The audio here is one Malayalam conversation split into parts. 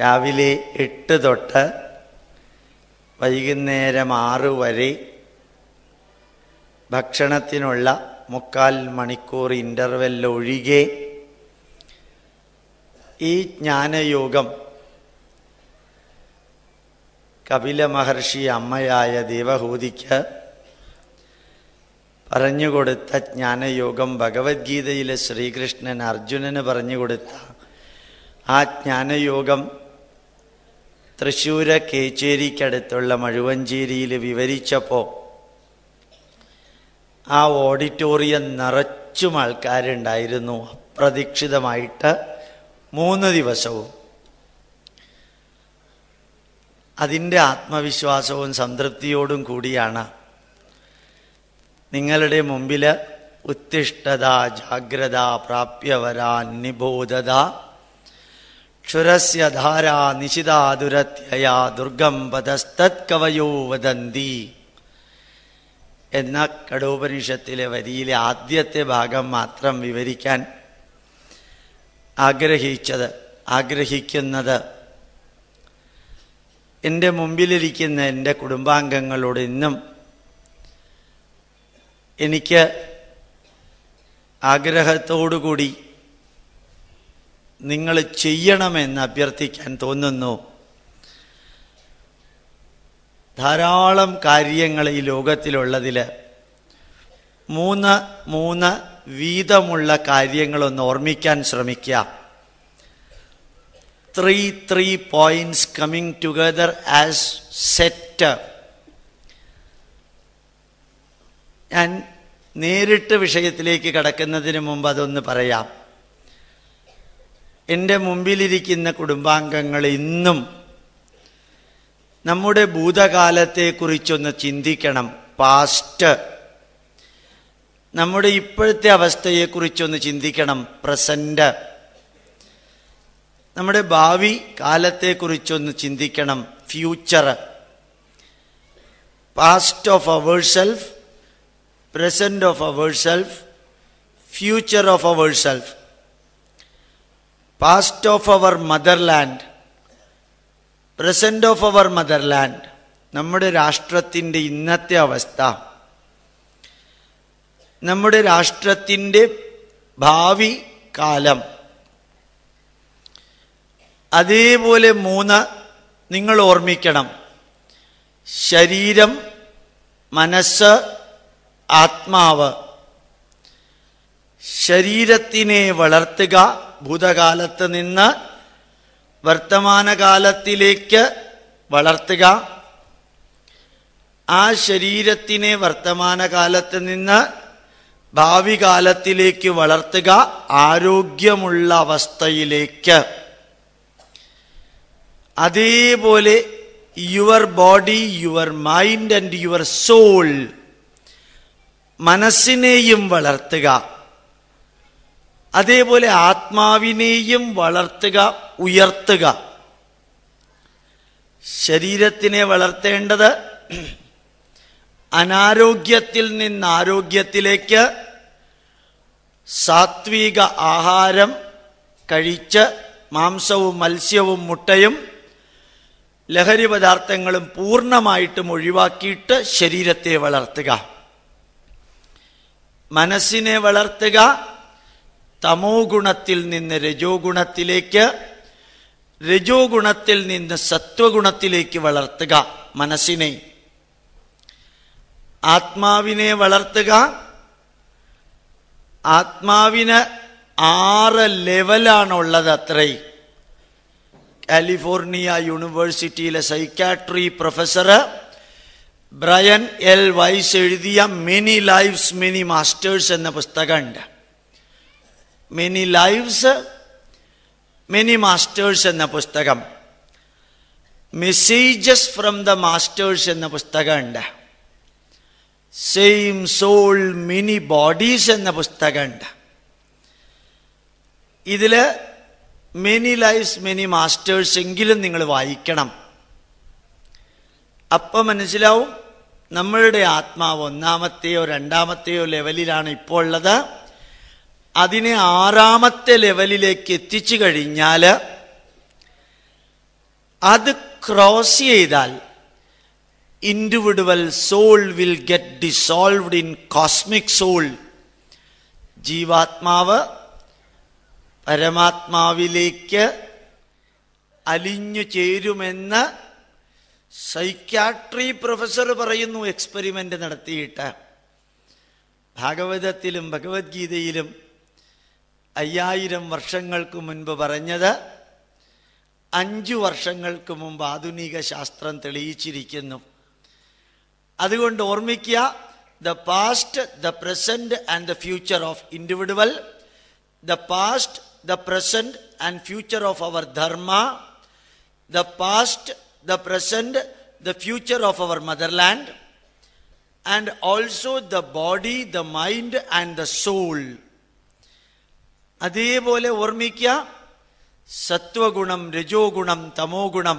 രാവിലെ എട്ട് തൊട്ട് വൈകുന്നേരം ആറ് വരെ ഭക്ഷണത്തിനുള്ള മുക്കാൽ മണിക്കൂർ ഇൻ്റർവെല്ലൊഴികെ ഈ ജ്ഞാനയോഗം കപില മഹർഷി അമ്മയായ ദേവഹൂതിക്ക് പറഞ്ഞുകൊടുത്ത ജ്ഞാനയോഗം ഭഗവത്ഗീതയിലെ ശ്രീകൃഷ്ണൻ അർജുനന് പറഞ്ഞുകൊടുത്ത ആ ജ്ഞാനയോഗം തൃശ്ശൂര് കേച്ചേരിക്കടുത്തുള്ള മഴുവഞ്ചേരിയിൽ വിവരിച്ചപ്പോൾ ആ ഓഡിറ്റോറിയം നിറച്ചും ആൾക്കാരുണ്ടായിരുന്നു അപ്രതീക്ഷിതമായിട്ട് മൂന്ന് ദിവസവും അതിൻ്റെ ആത്മവിശ്വാസവും സംതൃപ്തിയോടും കൂടിയാണ് നിങ്ങളുടെ മുമ്പിൽ ഉത്തിഷ്ഠത ജാഗ്രത പ്രാപ്യവരാ നിബോധത ക്ഷുരസ്യ ധാരാ നിശിതാ ദുരത്യയാ ദുർഗം പതസ്തത് കവയോ വദന്തി എന്ന കടോപനിഷത്തിലെ വരിയിലെ ആദ്യത്തെ ഭാഗം മാത്രം വിവരിക്കാൻ ആഗ്രഹിച്ചത് ആഗ്രഹിക്കുന്നത് എൻ്റെ മുമ്പിലിരിക്കുന്ന എൻ്റെ കുടുംബാംഗങ്ങളോട് ഇന്നും എനിക്ക് ആഗ്രഹത്തോടുകൂടി നിങ്ങൾ ചെയ്യണമെന്ന് അഭ്യർത്ഥിക്കാൻ തോന്നുന്നു ധാരാളം കാര്യങ്ങൾ ഈ ലോകത്തിലുള്ളതിൽ മൂന്ന് മൂന്ന് വീതമുള്ള കാര്യങ്ങളൊന്ന് ഓർമ്മിക്കാൻ ശ്രമിക്കുക three three points coming together as set ഞാൻ നേരിട്ട് വിഷയത്തിലേക്ക് കടക്കുന്നതിന് മുമ്പ് അതൊന്ന് പറയാം എൻ്റെ മുമ്പിലിരിക്കുന്ന കുടുംബാംഗങ്ങൾ ഇന്നും നമ്മുടെ ഭൂതകാലത്തെക്കുറിച്ചൊന്ന് ചിന്തിക്കണം പാസ്റ്റ് നമ്മുടെ ഇപ്പോഴത്തെ അവസ്ഥയെക്കുറിച്ചൊന്ന് ചിന്തിക്കണം പ്രസൻറ്റ് നമ്മുടെ ഭാവി കാലത്തെക്കുറിച്ചൊന്ന് ചിന്തിക്കണം future past of our self present of our self future of our self past of our motherland present of our motherland നമ്മുടെ രാഷ്ട്രത്തിൻ്റെ ഇന്നത്തെ അവസ്ഥ നമ്മുടെ രാഷ്ട്രത്തിൻ്റെ ഭാവി കാലം അതേപോലെ മൂന്ന് നിങ്ങൾ ഓർമ്മിക്കണം ശരീരം മനസ്സ് ആത്മാവ് ശരീരത്തിനെ വളർത്തുക ഭൂതകാലത്ത് നിന്ന് വർത്തമാനകാലത്തിലേക്ക് വളർത്തുക ആ ശരീരത്തിനെ വർത്തമാനകാലത്ത് നിന്ന് ഭാവി കാലത്തിലേക്ക് വളർത്തുക ആരോഗ്യമുള്ള അവസ്ഥയിലേക്ക് അതേപോലെ your body your mind and your soul മനസ്സിനെയും വളർത്തുക അതേപോലെ ആത്മാവിനെയും വളർത്തുക ഉയർത്തുക ശരീരത്തിനെ വളർത്തേണ്ടത് അനാരോഗ്യത്തിൽ നിന്ന് ആരോഗ്യത്തിലേക്ക് സാത്വിക ആഹാരം കഴിച്ച് മാംസവും മത്സ്യവും മുട്ടയും ലഹരി പദാർത്ഥങ്ങളും പൂർണ്ണമായിട്ടും ഒഴിവാക്കിയിട്ട് ശരീരത്തെ വളർത്തുക മനസ്സിനെ വളർത്തുക തമോ ഗുണത്തിൽ നിന്ന് രജോ ഗുണത്തിലേക്ക് രജോ ഗുണത്തിൽ നിന്ന് സത്വഗുണത്തിലേക്ക് വളർത്തുക മനസ്സിനെ ആത്മാവിനെ വളർത്തുക ആത്മാവിന് ആറ് ലെവലാണുള്ളത് അത്രേ കാലിഫോർണിയ യൂണിവേഴ്സിറ്റിയിലെ psychiatry professor Brian L Weiss എഴുതിയ മെനി ലൈഫ്സ് മെനി മാസ്റ്റേഴ്സ് എന്ന പുസ്തകമുണ്ട് മെനി ലൈവ്സ് മെനി മാസ്റ്റേഴ്സ് എന്ന പുസ്തകം മെസ്സേജസ് ഫ്രം ദ മാസ്റ്റേഴ്സ് എന്ന പുസ്തകമുണ്ട് സെയിം സോൾ മിനി ബോഡീസ് എന്ന പുസ്തകമുണ്ട് ഇതിൽ മെനി ലൈവ്സ് മെനി മാസ്റ്റേഴ്സ് എങ്കിലും നിങ്ങൾ വായിക്കണം അപ്പം മനസ്സിലാവും നമ്മളുടെ ആത്മാവ് ഒന്നാമത്തെയോ രണ്ടാമത്തെയോ ലെവലിലാണ് ഇപ്പോൾ ഉള്ളത് അതിനെ ആറാമത്തെ ലെവലിലേക്ക് എത്തിച്ചു കഴിഞ്ഞാൽ അത് ക്രോസ് ചെയ്താൽ individual soul will get dissolved in cosmic soul ജീവാത്മാവ് പരമാത്മാവിലേക്ക് അലിഞ്ഞു ചേരുമെന്ന് സൈക്യാട്രി പ്രൊഫസർ പറയുന്നു എക്സ്പെരിമെൻ്റ് നടത്തിയിട്ട് ഭാഗവതത്തിലും ഭഗവത്ഗീതയിലും അയ്യായിരം വർഷങ്ങൾക്ക് മുൻപ് പറഞ്ഞത് അഞ്ചു വർഷങ്ങൾക്ക് മുമ്പ് ആധുനിക ശാസ്ത്രം തെളിയിച്ചിരിക്കുന്നു അതുകൊണ്ട് ഓർമ്മിക്കുക the past the present and the future of individual the past the present and future of our dharma the past the present the future of our motherland and also the body the mind and the soul അതേപോലെ ഓർമ്മിക്ക സത്വഗുണം രജോ ഗുണം തമോ ഗുണം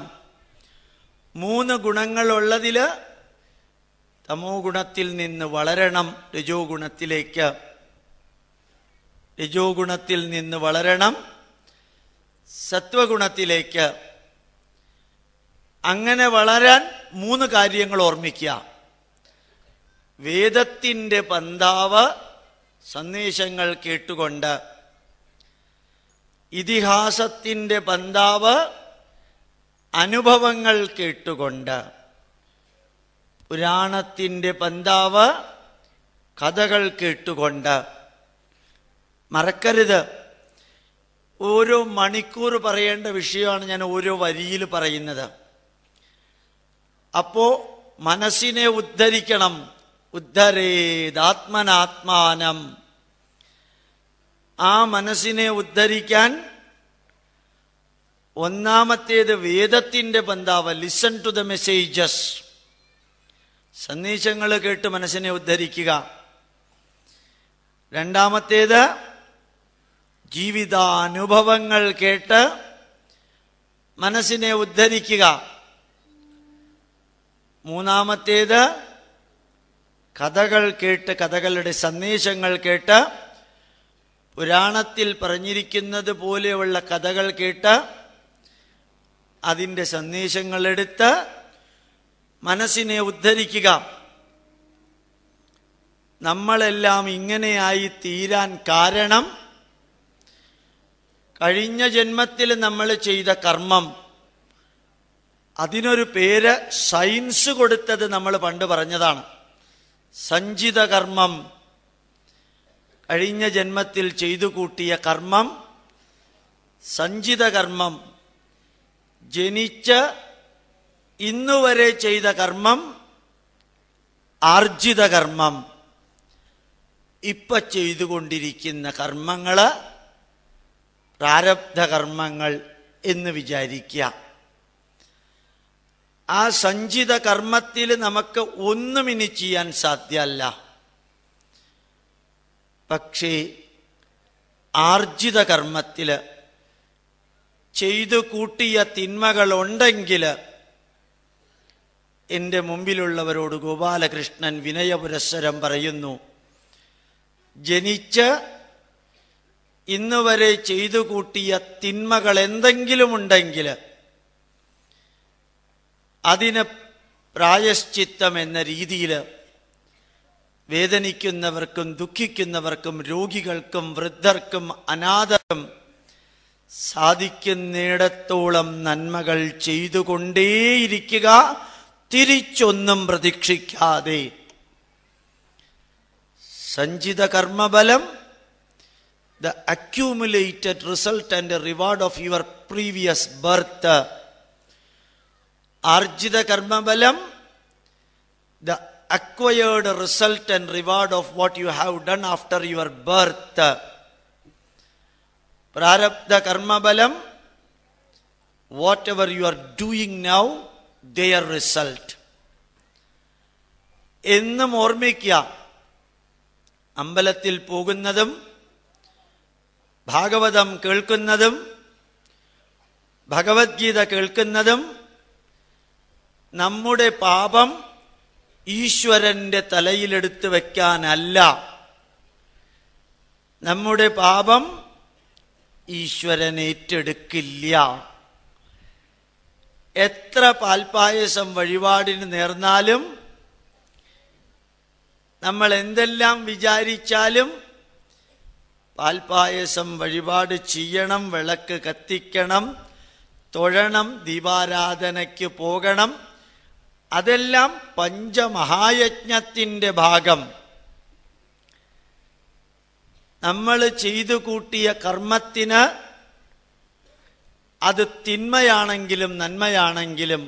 മൂന്ന് ഗുണങ്ങളുള്ളതിൽ തമോ ഗുണത്തിൽ നിന്ന് വളരണം രജോ ഗുണത്തിലേക്ക് രജോ ഗുണത്തിൽ നിന്ന് വളരണം സത്വഗുണത്തിലേക്ക് അങ്ങനെ വളരാൻ മൂന്ന് കാര്യങ്ങൾ ഓർമ്മിക്കുക വേദത്തിൻ്റെ പന്താവ് സന്ദേശങ്ങൾ കേട്ടുകൊണ്ട് ഇതിഹാസത്തിൻ്റെ പന്താവ് അനുഭവങ്ങൾ കേട്ടുകൊണ്ട് പുരാണത്തിൻ്റെ പന്താവ് കഥകൾ കേട്ടുകൊണ്ട് മറക്കരുത് ഓരോ മണിക്കൂർ പറയേണ്ട വിഷയമാണ് ഞാൻ ഓരോ വരിയിൽ പറയുന്നത് അപ്പോൾ മനസ്സിനെ ഉദ്ധരിക്കണം ഉദ്ധരേതാത്മനാത്മാനം ആ മനസ്സിനെ ഉദ്ധരിക്കാൻ ഒന്നാമത്തേത് വേദത്തിൻ്റെ പന്താവ് ലിസൺ ടു ദ മെസ്സേജസ് സന്ദേശങ്ങൾ കേട്ട് മനസ്സിനെ ഉദ്ധരിക്കുക രണ്ടാമത്തേത് ജീവിതാനുഭവങ്ങൾ കേട്ട് മനസ്സിനെ ഉദ്ധരിക്കുക മൂന്നാമത്തേത് കഥകൾ കേട്ട് കഥകളുടെ സന്ദേശങ്ങൾ കേട്ട് പുരാണത്തിൽ പറഞ്ഞിരിക്കുന്നത് പോലെയുള്ള കഥകൾ കേട്ട് അതിൻ്റെ സന്ദേശങ്ങളെടുത്ത് മനസ്സിനെ ഉദ്ധരിക്കുക നമ്മളെല്ലാം ഇങ്ങനെയായി തീരാൻ കാരണം കഴിഞ്ഞ ജന്മത്തിൽ നമ്മൾ ചെയ്ത കർമ്മം അതിനൊരു പേര് സയൻസ് കൊടുത്തത് നമ്മൾ പണ്ട് പറഞ്ഞതാണ് സഞ്ചിത കർമ്മം കഴിഞ്ഞ ജന്മത്തിൽ ചെയ്തു കൂട്ടിയ കർമ്മം സഞ്ചിത കർമ്മം ജനിച്ച ഇന്നുവരെ ചെയ്ത കർമ്മം ആർജിത കർമ്മം ഇപ്പൊ ചെയ്തുകൊണ്ടിരിക്കുന്ന കർമ്മങ്ങള് പ്രാരബ്ധ കർമ്മങ്ങൾ എന്ന് വിചാരിക്കുക ആ സഞ്ചിത കർമ്മത്തിൽ നമുക്ക് ഒന്നും ഇനി ചെയ്യാൻ സാധ്യമല്ല പക്ഷേ ആർജിത കർമ്മത്തിൽ ചെയ്തു കൂട്ടിയ തിന്മകളുണ്ടെങ്കിൽ എൻ്റെ മുമ്പിലുള്ളവരോട് ഗോപാലകൃഷ്ണൻ വിനയപുരസ്സരം പറയുന്നു ജനിച്ച് ഇന്നുവരെ ചെയ്തു കൂട്ടിയ തിന്മകൾ എന്തെങ്കിലുമുണ്ടെങ്കിൽ അതിന് പ്രായശ്ചിത്തം എന്ന രീതിയിൽ വേദനിക്കുന്നവർക്കും ദുഃഖിക്കുന്നവർക്കും രോഗികൾക്കും വൃദ്ധർക്കും അനാഥർക്കും സാധിക്കുന്നിടത്തോളം നന്മകൾ ചെയ്തുകൊണ്ടേയിരിക്കുക തിരിച്ചൊന്നും പ്രതീക്ഷിക്കാതെ സഞ്ചിത കർമ്മബലം the accumulated result and reward of your previous birth ആർജിത കർമ്മബലം the acquired result and reward of what you have done after your birth പ്രാരബ്ധ കർമ്മബലം whatever you are doing now their result എന്നും ഓർമ്മിക്കുക അമ്പലത്തിൽ പോകുന്നതും ഭാഗവതം കേൾക്കുന്നതും ഭഗവത്ഗീത കേൾക്കുന്നതും നമ്മുടെ പാപം ഈശ്വരന്റെ തലയിലെടുത്ത് വയ്ക്കാനല്ല നമ്മുടെ പാപം ഈശ്വരൻ ഏറ്റെടുക്കില്ല എത്ര പാൽപായസം വഴിപാടിന് നേർന്നാലും നമ്മൾ എന്തെല്ലാം വിചാരിച്ചാലും പാൽപായസം വഴിപാട് ചെയ്യണം വിളക്ക് കത്തിക്കണം തൊഴണം ദീപാരാധനയ്ക്ക് പോകണം അതെല്ലാം പഞ്ചമഹായജ്ഞത്തിൻ്റെ ഭാഗം നമ്മൾ ചെയ്തു കൂട്ടിയ കർമ്മത്തിന് അത് തിന്മയാണെങ്കിലും നന്മയാണെങ്കിലും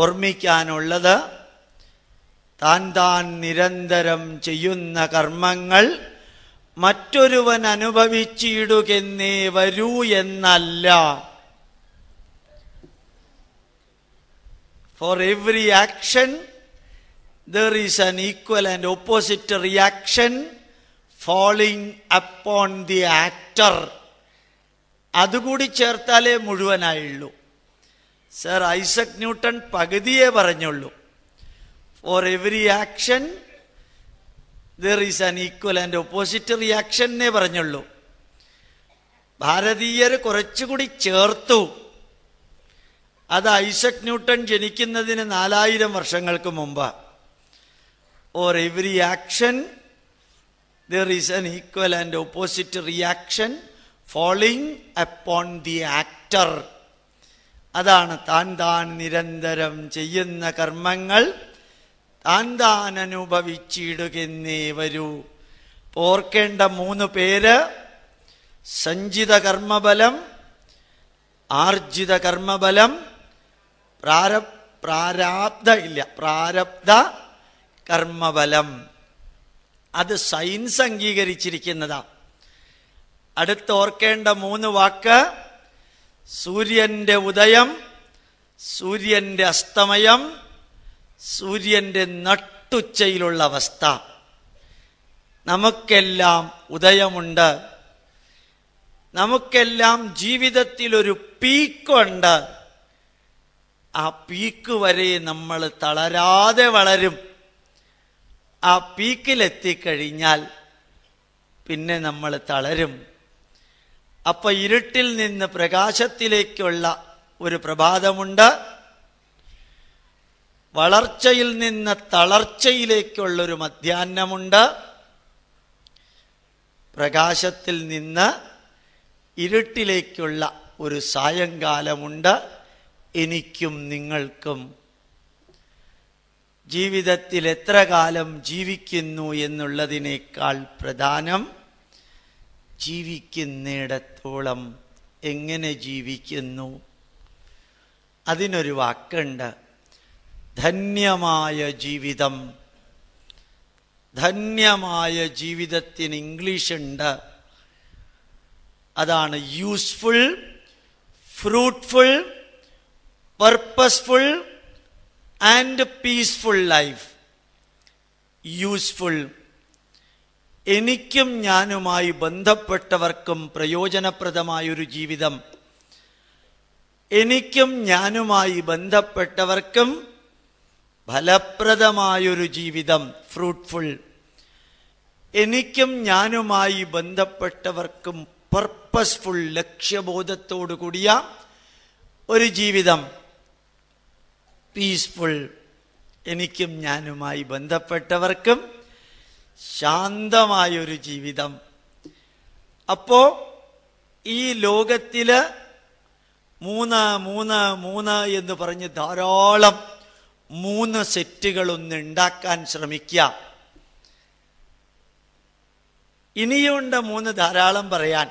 ഓർമ്മിക്കാനുള്ളത് താൻ താൻ നിരന്തരം ചെയ്യുന്ന കർമ്മങ്ങൾ മറ്റൊരുവൻ അനുഭവിച്ചിടുകെന്നേ വരൂ എന്നല്ല for every action there is an equal and opposite reaction following upon the actor അതുകൂടി ചേർത്താലേ മുഴുവനായുള്ളൂ സർ ഐസക് ന്യൂട്ടൺ പകുതിയെ പറഞ്ഞുള്ളൂ for every action there is an equal and opposite reaction എന്നേ പറഞ്ഞുള്ളൂ ഭാരതീയർ കുറച്ചുകൂടി ചേർത്തു അത് ഐസക് ന്യൂട്ടൺ ജനിക്കുന്നതിന് നാലായിരം വർഷങ്ങൾക്ക് മുമ്പ് or every action there is an equal and opposite reaction following upon the actor അതാണ് താൻ താൻ നിരന്തരം ചെയ്യുന്ന കർമ്മങ്ങൾ താൻ താൻ അനുഭവിച്ചിടുകെന്നേ വരൂ ഓർക്കേണ്ട മൂന്ന് പേര് സഞ്ചിത കർമ്മബലം ആർജിത കർമ്മബലം പ്രാരബ് പ്രാരാബ്ധ ഇല്ല പ്രാരബ്ധ കർമ്മബലം അത് സയൻസ് അംഗീകരിച്ചിരിക്കുന്നതാ അടുത്തോർക്കേണ്ട മൂന്ന് വാക്ക് സൂര്യൻ്റെ ഉദയം സൂര്യൻ്റെ അസ്തമയം സൂര്യൻ്റെ നട്ടുച്ചയിലുള്ള അവസ്ഥ നമുക്കെല്ലാം ഉദയമുണ്ട് നമുക്കെല്ലാം ജീവിതത്തിലൊരു പീക്കുണ്ട് ആ പീക്ക് വരെ നമ്മൾ തളരാതെ വളരും ആ പീക്കിലെത്തിക്കഴിഞ്ഞാൽ പിന്നെ നമ്മൾ തളരും അപ്പൊ ഇരുട്ടിൽ നിന്ന് പ്രകാശത്തിലേക്കുള്ള ഒരു പ്രഭാതമുണ്ട് വളർച്ചയിൽ നിന്ന് തളർച്ചയിലേക്കുള്ളൊരു മധ്യാഹ്നമുണ്ട് പ്രകാശത്തിൽ നിന്ന് ഇരുട്ടിലേക്കുള്ള ഒരു സായങ്കാലമുണ്ട് എനിക്കും നിങ്ങൾക്കും ജീവിതത്തിൽ എത്ര കാലം ജീവിക്കുന്നു എന്നുള്ളതിനേക്കാൾ പ്രധാനം ജീവിക്കുന്നിടത്തോളം എങ്ങനെ ജീവിക്കുന്നു അതിനൊരു വാക്കുണ്ട് ധന്യമായ ജീവിതം ധന്യമായ ജീവിതത്തിന് ഇംഗ്ലീഷ് ഉണ്ട് അതാണ് useful fruitful purposeful and peaceful life useful എനിക്കും ഞാനുമായി ബന്ധപ്പെട്ടവർക്കും പ്രയോജനപ്രദമായൊരു ജീവിതം എനിക്കും ഞാനുമായി ബന്ധപ്പെട്ടവർക്കും ഫലപ്രദമായൊരു ജീവിതം ഫ്രൂട്ട്ഫുൾ എനിക്കും ഞാനുമായി ബന്ധപ്പെട്ടവർക്കും പർപ്പസ്ഫുൾ ലക്ഷ്യബോധത്തോടു കൂടിയ ഒരു ജീവിതം പീസ്ഫുൾ എനിക്കും ഞാനുമായി ബന്ധപ്പെട്ടവർക്കും ശാന്തമായൊരു ജീവിതം അപ്പോ ഈ ലോകത്തില് മൂന്ന് മൂന്ന് മൂന്ന് എന്ന് പറഞ്ഞ് ധാരാളം മൂന്ന് സെറ്റുകളൊന്ന് ഉണ്ടാക്കാൻ ശ്രമിക്കുക ഇനിയുണ്ട് മൂന്ന് ധാരാളം പറയാൻ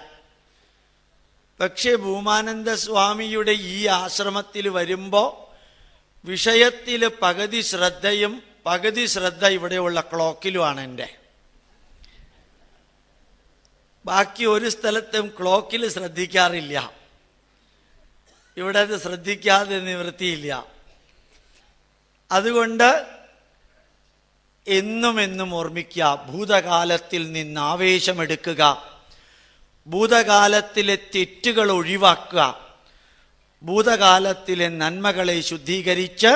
പക്ഷേ ഭൂമാനന്ദ സ്വാമിയുടെ ഈ ആശ്രമത്തിൽ വരുമ്പോൾ വിഷയത്തിൽ പകുതി ശ്രദ്ധയും പകുതി ശ്രദ്ധ ഇവിടെയുള്ള ക്ലോക്കിലുമാണ് എൻ്റെ ബാക്കി ഒരു സ്ഥലത്തും ക്ലോക്കിൽ ശ്രദ്ധിക്കാറില്ല ഇവിടെ അത് ശ്രദ്ധിക്കാതെ നിവൃത്തിയില്ല അതുകൊണ്ട് എന്നും എന്നും ഓർമ്മിക്കുക ഭൂതകാലത്തിൽ നിന്ന് ആവേശമെടുക്കുക ഭൂതകാലത്തിലെ തെറ്റുകൾ ഒഴിവാക്കുക ഭൂതകാലത്തിലെ നന്മകളെ ശുദ്ധീകരിച്ച്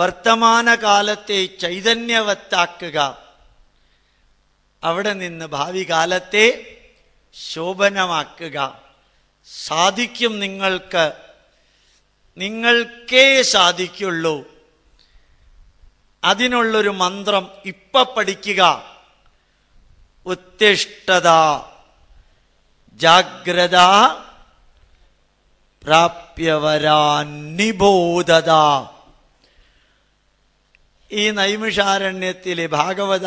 വർത്തമാനകാലത്തെ ചൈതന്യവത്താക്കുക അവിടെ നിന്ന് ഭാവി കാലത്തെ ശോഭനമാക്കുക സാധിക്കും നിങ്ങൾക്ക് നിങ്ങൾക്കേ സാധിക്കുള്ളൂ അതിനുള്ളൊരു മന്ത്രം ഇപ്പ പഠിക്കുക ഉത്തിഷ്ടത ജാഗ്രത പ്രാപ്യവരാന്നിബോധത ഈ നൈമിഷാരണ്യത്തിലെ ഭാഗവത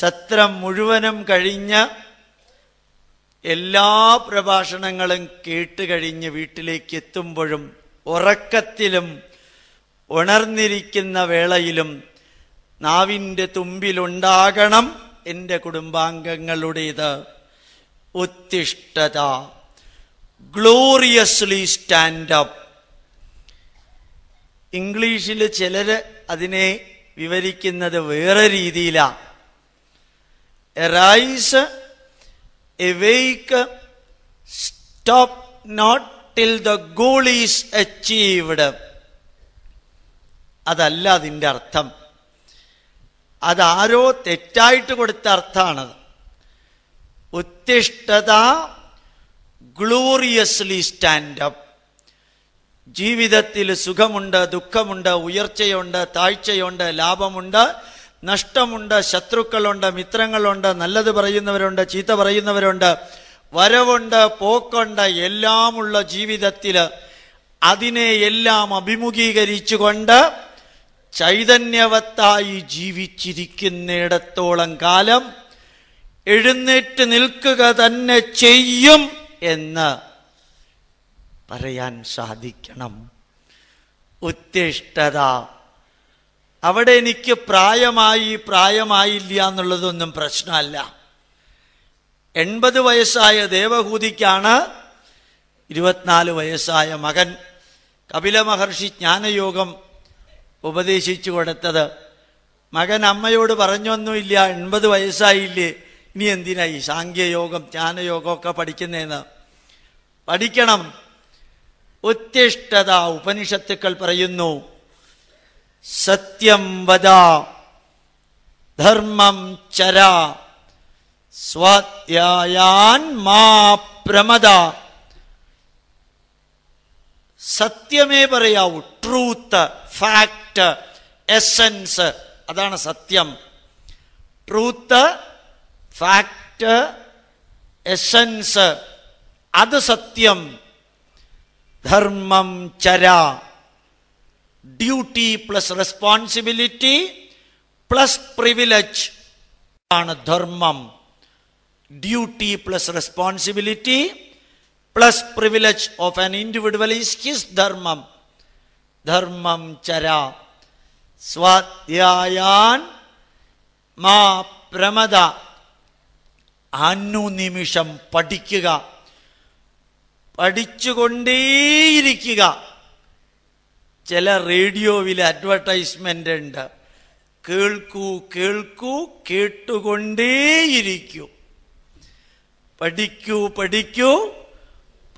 സത്രം മുഴുവനും കഴിഞ്ഞ് എല്ലാ പ്രഭാഷണങ്ങളും കേട്ടുകഴിഞ്ഞ് വീട്ടിലേക്ക് എത്തുമ്പോഴും ഉറക്കത്തിലും ഉണർന്നിരിക്കുന്ന വേളയിലും നാവിൻ്റെ തുമ്പിലുണ്ടാകണം എൻ്റെ കുടുംബാംഗങ്ങളുടേത് ഉത്തിഷ്ഠത ഗ്ലോറിയസ്ലി സ്റ്റാൻഡ് അപ്പ് ഇംഗ്ലീഷിൽ ചിലർ അതിനെ വിവരിക്കുന്നത് വേറെ രീതിയിലാണ് arise awake stop not till the goal is achieved അതല്ല അതിൻ്റെ അർത്ഥം അതാരോ തെറ്റായിട്ട് കൊടുത്ത അർത്ഥമാണത് ഉത്തിഷ്ഠത ഗ്ലോറിയസ്ലി സ്റ്റാൻഡ് അപ്പ് ജീവിതത്തിൽ സുഖമുണ്ട് ദുഃഖമുണ്ട് ഉയർച്ചയുണ്ട് താഴ്ചയുണ്ട് ലാഭമുണ്ട് നഷ്ടമുണ്ട് ശത്രുക്കളുണ്ട് മിത്രങ്ങളുണ്ട് നല്ലത് പറയുന്നവരുണ്ട് ചീത്ത പറയുന്നവരുണ്ട് വരവുണ്ട് പോക്കുണ്ട് എല്ലാമുള്ള ജീവിതത്തിൽ അതിനെ എല്ലാം അഭിമുഖീകരിച്ചുകൊണ്ട് ചൈതന്യവത്തായി ജീവിച്ചിരിക്കുന്നിടത്തോളം കാലം എഴുന്നേറ്റ് നിൽക്കുക തന്നെ ചെയ്യും എന്ന് പറയാൻ സാധിക്കണം ഉത്തിഷ്ടത അവിടെ എനിക്ക് പ്രായമായി പ്രായമായില്ല എന്നുള്ളതൊന്നും പ്രശ്നമല്ല എൺപത് വയസ്സായ ദേവഹൂതിക്കാണ് ഇരുപത്തിനാല് വയസ്സായ മകൻ കപില മഹർഷി ജ്ഞാനയോഗം ഉപദേശിച്ചു കൊടുത്തത് മകൻ അമ്മയോട് പറഞ്ഞൊന്നുമില്ല എൺപത് വയസ്സായില്ലേ ഇനി എന്തിനായി സാങ്ക്യയോഗം ജ്ഞാനയോഗമൊക്കെ പഠിക്കുന്നതെന്ന് പഠിക്കണം ഉത്തിഷ്ഠത ഉപനിഷത്തുക്കൾ പറയുന്നു സത്യം വദ ധർമ്മം ചര സ്വാധ്യായാൻ മാ പ്രമദ സത്യമേ പറയാവൂ ട്രൂത്ത് ഫാക്ട് എസൻസ് അതാണ് സത്യം ട്രൂത്ത് ഫാക്ട് എസൻസ് അത് സത്യം ധർമ്മം ചര duty plus responsibility plus privilege ആണ് ധർമ്മം duty plus responsibility plus privilege of an individual is his ധർമ്മം ധർമ്മം ചര സ്വാധ്യായാൻ മാ പ്രമദ അനുനിമിഷം പഠിക്കുക പഠിച്ചുകൊണ്ടേയിരിക്കുക ചില റേഡിയോയിൽ അഡ്വർടൈസ്മെന്റ് ഉണ്ട് കേൾക്കൂ കേൾക്കൂ കേട്ടുകൊണ്ടേയിരിക്കൂ പഠിക്കൂ പഠിക്കൂ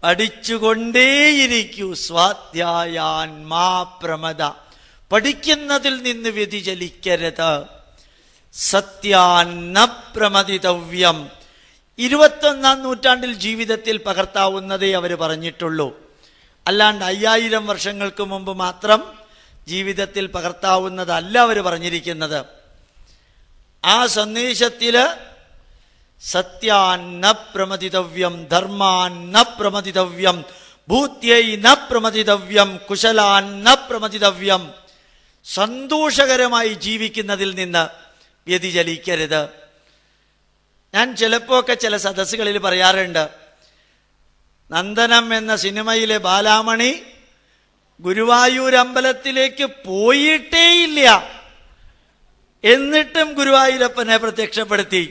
പഠിച്ചുകൊണ്ടേയിരിക്കൂ സ്വാധ്യായാൻ മാ പ്രമദ പഠിക്കുന്നതിൽ നിന്ന് വ്യതിചലിക്കരുത് സത്യാന്ന പ്രമതിതവ്യം ഇരുപത്തൊന്നാം നൂറ്റാണ്ടിൽ ജീവിതത്തിൽ പകർത്താവുന്നതേ അവർ പറഞ്ഞിട്ടുള്ളൂ അല്ലാണ്ട് അയ്യായിരം വർഷങ്ങൾക്ക് മുമ്പ് മാത്രം ജീവിതത്തിൽ പകർത്താവുന്നതല്ല അവർ പറഞ്ഞിരിക്കുന്നത് ആ സന്ദേശത്തിൽ സത്യാന്ന പ്രമതിതവ്യം ധർമാന്ന പ്രമതിതവ്യം ഭൂത്യൈ ന പ്രമതിതവ്യം കുശലാന്ന പ്രമതിതവ്യം സന്തോഷകരമായി ജീവിക്കുന്നതിൽ നിന്ന് വ്യതിചലിക്കരുത് ഞാൻ ചിലപ്പോഴൊക്കെ ചില സദസ്സുകളിൽ പറയാറുണ്ട് നന്ദനം എന്ന സിനിമയിലെ ബാലാമണി ഗുരുവായൂർ അമ്പലത്തിലേക്ക് പോയിട്ടേയില്ല എന്നിട്ടും ഗുരുവായൂരപ്പനെ പ്രത്യക്ഷപ്പെടുത്തി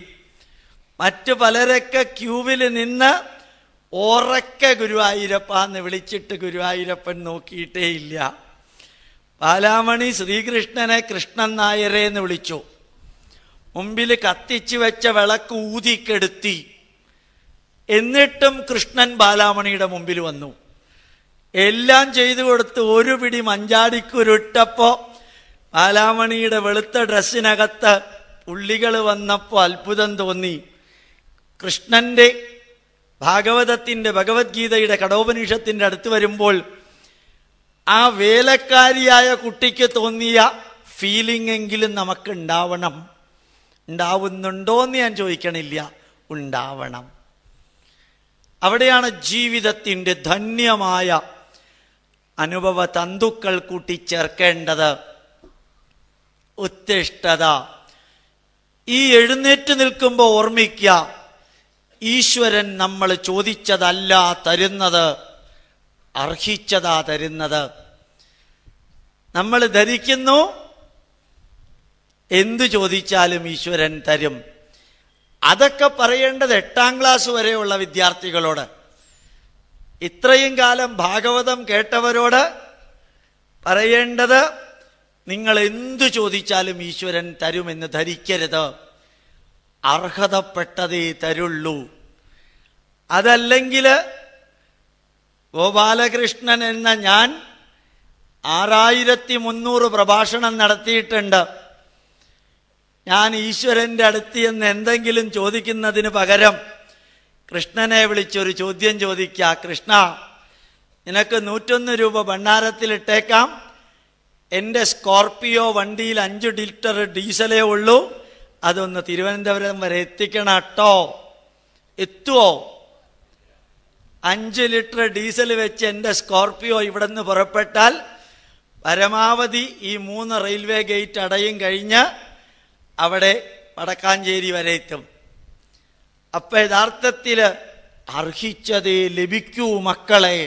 മറ്റു പലരൊക്കെ ക്യൂവിൽ നിന്ന് ഉറക്കെ ഗുരുവായൂരപ്പ എന്ന് വിളിച്ചിട്ട് ഗുരുവായൂരപ്പൻ നോക്കിയിട്ടേയില്ല ബാലാമണി ശ്രീകൃഷ്ണനെ കൃഷ്ണൻ നായരെ എന്ന് വിളിച്ചു മുമ്പിൽ കത്തിച്ചു വെച്ച വിളക്ക് ഊതിക്കെടുത്തി എന്നിട്ടും കൃഷ്ണൻ ബാലാമണിയുടെ മുമ്പിൽ വന്നു എല്ലാം ചെയ്തു കൊടുത്ത് ഒരു പിടി മഞ്ചാടിക്കുരുട്ടപ്പോ ബാലാമണിയുടെ വെളുത്ത ഡ്രസ്സിനകത്ത് പുള്ളികൾ വന്നപ്പോൾ അത്ഭുതം തോന്നി കൃഷ്ണന്റെ ഭാഗവതത്തിന്റെ ഭഗവത്ഗീതയുടെ കടോപനിഷത്തിന്റെ അടുത്ത് വരുമ്പോൾ ആ വേലക്കാരിയായ കുട്ടിക്ക് തോന്നിയ ഫീലിംഗ് എങ്കിലും നമുക്കുണ്ടാവണം ഉണ്ടാവുന്നുണ്ടോ എന്ന് ഞാൻ ചോദിക്കണില്ല ഉണ്ടാവണം അവിടെയാണ് ജീവിതത്തിൻ്റെ ധന്യമായ അനുഭവ തന്തുക്കൾ കൂട്ടിച്ചേർക്കേണ്ടത് ഉത്തിഷ്ഠത ഈ എഴുന്നേറ്റ് നിൽക്കുമ്പോൾ ഓർമ്മിക്കുക ഈശ്വരൻ നമ്മൾ ചോദിച്ചതല്ല തരുന്നത് അർഹിച്ചതാ തരുന്നത് നമ്മൾ ധരിക്കുന്നു എന്തു ചോദിച്ചാലും ഈശ്വരൻ തരും അതൊക്കെ പറയേണ്ടത് എട്ടാം ക്ലാസ് വരെയുള്ള വിദ്യാർത്ഥികളോട് ഇത്രയും കാലം ഭാഗവതം കേട്ടവരോട് പറയേണ്ടത് നിങ്ങൾ എന്തു ചോദിച്ചാലും ഈശ്വരൻ തരുമെന്ന് ധരിക്കരുത് അർഹതപ്പെട്ടതേ തരുള്ളൂ അതല്ലെങ്കിൽ ഗോപാലകൃഷ്ണൻ എന്ന ഞാൻ ആറായിരത്തി മുന്നൂറ് പ്രഭാഷണം നടത്തിയിട്ടുണ്ട് ഞാൻ ഈശ്വരൻ്റെ അടുത്ത് നിന്ന് എന്തെങ്കിലും ചോദിക്കുന്നതിന് പകരം കൃഷ്ണനെ വിളിച്ചൊരു ചോദ്യം ചോദിക്കുക കൃഷ്ണ നിനക്ക് നൂറ്റൊന്ന് രൂപ ഭണ്ണാരത്തിലിട്ടേക്കാം എൻ്റെ സ്കോർപ്പിയോ വണ്ടിയിൽ അഞ്ച് ലിറ്റർ ഡീസലേ ഉള്ളൂ അതൊന്ന് തിരുവനന്തപുരം വരെ എത്തിക്കണം കേട്ടോ എത്തുവോ അഞ്ച് ലിറ്റർ ഡീസൽ വെച്ച് എൻ്റെ സ്കോർപ്പിയോ ഇവിടെ നിന്ന് പുറപ്പെട്ടാൽ പരമാവധി ഈ മൂന്ന് റെയിൽവേ ഗേറ്റ് അടയും കഴിഞ്ഞ് അവിടെ വടക്കാഞ്ചേരി വരെ എത്തും അപ്പൊ യഥാർത്ഥത്തിൽ അർഹിച്ചത് ലഭിക്കൂ മക്കളെ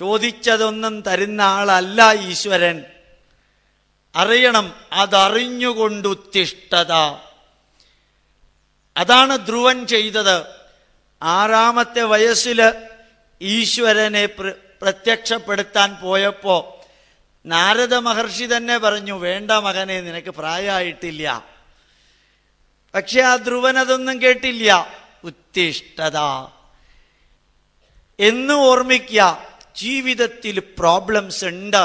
ചോദിച്ചതൊന്നും തരുന്ന ആളല്ല ഈശ്വരൻ അറിയണം അതറിഞ്ഞുകൊണ്ടുത്തിഷ്ഠത അതാണ് ധ്രുവൻ ചെയ്തത് ആറാമത്തെ വയസ്സിൽ ഈശ്വരനെ പ്രത്യക്ഷപ്പെടുത്താൻ പോയപ്പോൾ നാരദ മഹർഷി തന്നെ പറഞ്ഞു വേണ്ട മകനെ നിനക്ക് പ്രായമായിട്ടില്ല പക്ഷെ ആ ധ്രുവൻ അതൊന്നും കേട്ടില്ല ഉത്തിഷ്ഠത എന്ന് ഓർമ്മിക്കുക ജീവിതത്തിൽ പ്രോബ്ലംസ് ഉണ്ട്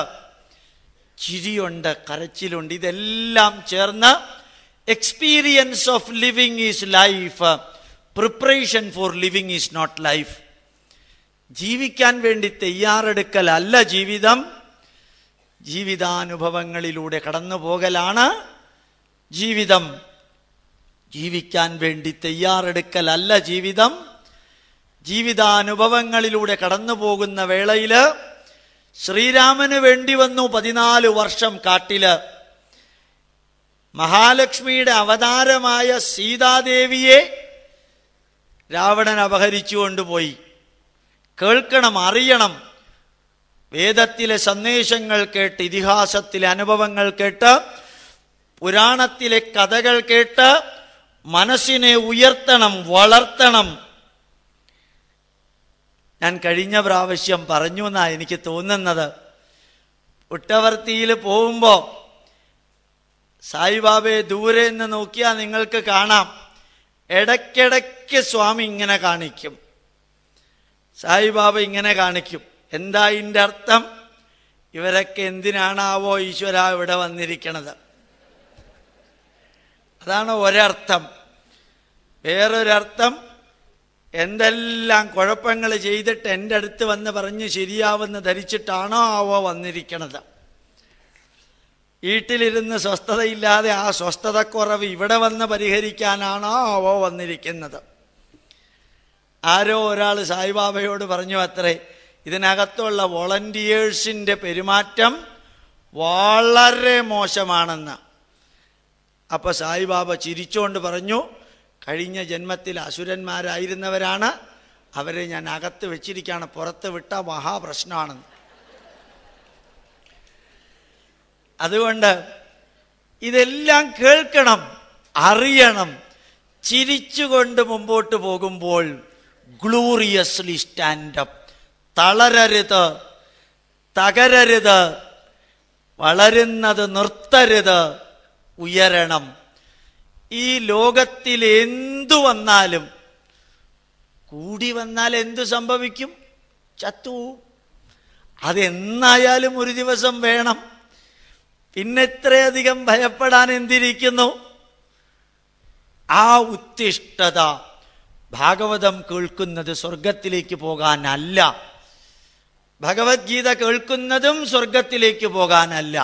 ചിരിയുണ്ട് കരച്ചിലുണ്ട് ഇതെല്ലാം ചേർന്ന് experience of living is life preparation for living is not life ജീവിക്കാൻ വേണ്ടി തയ്യാറെടുക്കലല്ല ജീവിതം ജീവിതാനുഭവങ്ങളിലൂടെ കടന്നു പോകലാണ് ജീവിതം ജീവിക്കാൻ വേണ്ടി തയ്യാറെടുക്കലല്ല ജീവിതം ജീവിതാനുഭവങ്ങളിലൂടെ കടന്നു പോകുന്ന വേളയിൽ ശ്രീരാമന് വേണ്ടി വന്നു പതിനാല് വർഷം കാട്ടില് മഹാലക്ഷ്മിയുടെ അവതാരമായ സീതാദേവിയെ രാവണൻ അപഹരിച്ചു കേൾക്കണം അറിയണം വേദത്തിലെ സന്ദേശങ്ങൾ കേട്ട് ഇതിഹാസത്തിലെ അനുഭവങ്ങൾ കേട്ട് പുരാണത്തിലെ കഥകൾ കേട്ട് മനസ്സിനെ ഉയർത്തണം വളർത്തണം ഞാൻ കഴിഞ്ഞ പ്രാവശ്യം പറഞ്ഞു എന്നാ എനിക്ക് തോന്നുന്നത് ഒട്ടവർത്തിയിൽ പോകുമ്പോൾ സായിബാബയെ ദൂരെ നിന്ന് നോക്കിയാൽ നിങ്ങൾക്ക് കാണാം ഇടയ്ക്കിടയ്ക്ക് സ്വാമി ഇങ്ങനെ കാണിക്കും സായിബാബ ഇങ്ങനെ കാണിക്കും എന്താ ഇതിൻ്റെ അർത്ഥം ഇവരൊക്കെ എന്തിനാണാവോ ഈശ്വര ഇവിടെ വന്നിരിക്കണത് അതാണ് ഒരർത്ഥം വേറൊരർത്ഥം എന്തെല്ലാം കുഴപ്പങ്ങൾ ചെയ്തിട്ട് എൻ്റെ അടുത്ത് വന്ന് പറഞ്ഞ് ശരിയാവുന്ന ധരിച്ചിട്ടാണോ ആവോ വന്നിരിക്കണത് വീട്ടിലിരുന്ന് സ്വസ്ഥതയില്ലാതെ ആ സ്വസ്ഥതക്കുറവ് ഇവിടെ വന്ന് പരിഹരിക്കാനാണോ ആവോ വന്നിരിക്കുന്നത് ആരോ ഒരാൾ സായിബാബയോട് പറഞ്ഞു അത്രേ ഇതിനകത്തുള്ള വോളണ്ടിയേഴ്സിൻ്റെ പെരുമാറ്റം വളരെ മോശമാണെന്ന് അപ്പോൾ സായിബാബ ചിരിച്ചുകൊണ്ട് പറഞ്ഞു കഴിഞ്ഞ ജന്മത്തിൽ അസുരന്മാരായിരുന്നവരാണ് അവരെ ഞാൻ അകത്ത് വെച്ചിരിക്കുകയാണ് പുറത്ത് വിട്ട മഹാപ്രശ്നമാണെന്ന് അതുകൊണ്ട് ഇതെല്ലാം കേൾക്കണം അറിയണം ചിരിച്ചുകൊണ്ട് മുമ്പോട്ട് പോകുമ്പോൾ ഗ്ലൂറിയസ്ലി സ്റ്റാൻഡപ്പ് തളരരുത് തകരരുത് വളരുന്നത് നിർത്തരുത് ഉയരണം ഈ ലോകത്തിൽ എന്തു വന്നാലും കൂടി വന്നാൽ എന്തു സംഭവിക്കും ചത്തു അതെന്നായാലും ഒരു ദിവസം വേണം പിന്നെ ഇത്രയധികം ഭയപ്പെടാൻ എന്തിരിക്കുന്നു ആ ഉത്തിഷ്ഠത ഭാഗവതം കേൾക്കുന്നത് സ്വർഗത്തിലേക്ക് പോകാനല്ല ഭഗവത്ഗീത കേൾക്കുന്നതും സ്വർഗത്തിലേക്ക് പോകാനല്ല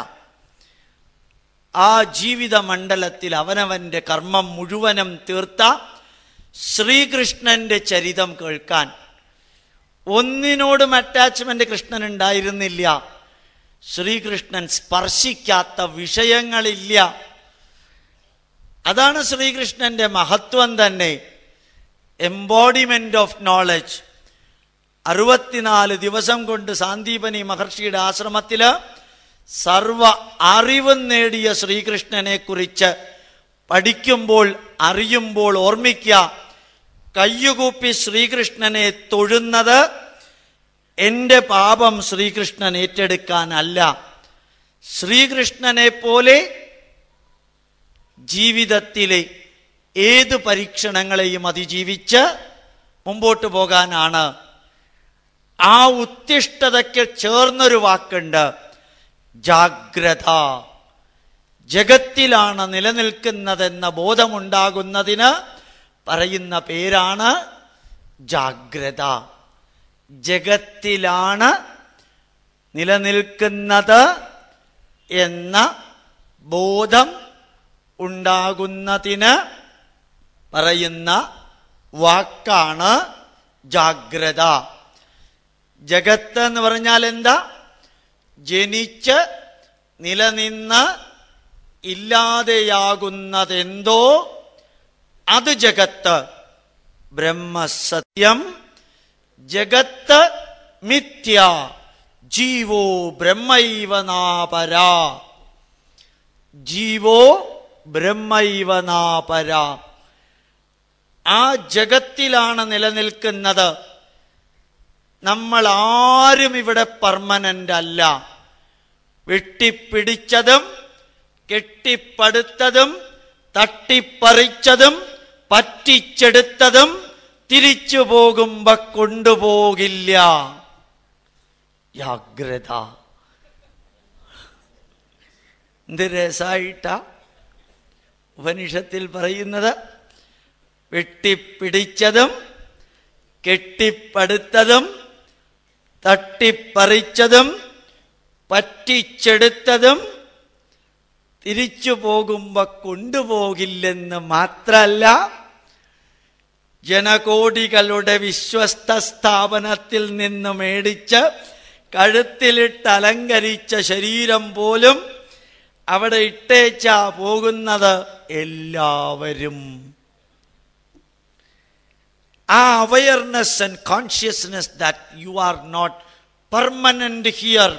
ആ ജീവിത മണ്ഡലത്തിൽ അവനവൻ്റെ കർമ്മം മുഴുവനും തീർത്ത ശ്രീകൃഷ്ണൻ്റെ ചരിതം കേൾക്കാൻ ഒന്നിനോടും അറ്റാച്ച്മെൻ്റ് കൃഷ്ണൻ ഉണ്ടായിരുന്നില്ല ശ്രീകൃഷ്ണൻ സ്പർശിക്കാത്ത വിഷയങ്ങളില്ല അതാണ് ശ്രീകൃഷ്ണൻ്റെ മഹത്വം തന്നെ എംബോഡിമെൻ്റ് ഓഫ് നോളജ് അറുപത്തിനാല് ദിവസം കൊണ്ട് സാന്ദീപനി മഹർഷിയുടെ ആശ്രമത്തിൽ സർവ അറിവും നേടിയ ശ്രീകൃഷ്ണനെ കുറിച്ച് പഠിക്കുമ്പോൾ അറിയുമ്പോൾ ഓർമ്മിക്കുക കയ്യുകൂപ്പി ശ്രീകൃഷ്ണനെ തൊഴുന്നത് എൻ്റെ പാപം ശ്രീകൃഷ്ണൻ ഏറ്റെടുക്കാനല്ല ശ്രീകൃഷ്ണനെ പോലെ ജീവിതത്തിലെ ഏത് പരീക്ഷണങ്ങളെയും അതിജീവിച്ച് മുമ്പോട്ട് പോകാനാണ് ആ ഉത്തിഷ്ഠതയ്ക്ക് ചേർന്നൊരു വാക്കുണ്ട് ജാഗ്രത ജഗത്തിലാണ് നിലനിൽക്കുന്നതെന്ന ബോധമുണ്ടാകുന്നതിന് പറയുന്ന പേരാണ് ജാഗ്രത ജഗത്തിലാണ് നിലനിൽക്കുന്നത് എന്ന ബോധം ഉണ്ടാകുന്നതിന് പറയുന്ന വാക്കാണ് ജാഗ്രത ജഗത്ത് എന്ന് പറഞ്ഞാൽ എന്താ ജനിച്ച് നിലനിന്ന് ഇല്ലാതെയാകുന്നതെന്തോ അത് ജഗത്ത് ബ്രഹ്മസത്യം ജഗത്ത് മിഥ്യ ജീവോ ബ്രഹ്മൈവനാപര ജീവോ ബ്രഹ്മൈവനാപര ആ ജഗത്തിലാണ് നിലനിൽക്കുന്നത് നമ്മൾ ആരും ഇവിടെ പെർമനന്റ് അല്ല വെട്ടിപ്പിടിച്ചതും കെട്ടിപ്പടുത്തതും തട്ടിപ്പറിച്ചതും പറ്റിച്ചെടുത്തതും തിരിച്ചു പോകുമ്പോ കൊണ്ടുപോകില്ല ജാഗ്രത എന്ത് രസായിട്ട ഉപനിഷത്തിൽ പറയുന്നത് വെട്ടിപ്പിടിച്ചതും കെട്ടിപ്പടുത്തതും തട്ടിപ്പറിച്ചതും പറ്റിച്ചെടുത്തതും തിരിച്ചു പോകുമ്പോ കൊണ്ടുപോകില്ലെന്ന് മാത്രല്ല ജനകോടികളുടെ വിശ്വസ്ത സ്ഥാപനത്തിൽ നിന്ന് മേടിച്ച് കഴുത്തിലിട്ട് അലങ്കരിച്ച ശരീരം പോലും അവിടെ ഇട്ടേച്ചാ പോകുന്നത് എല്ലാവരും ആ awareness and consciousness that you are not permanent here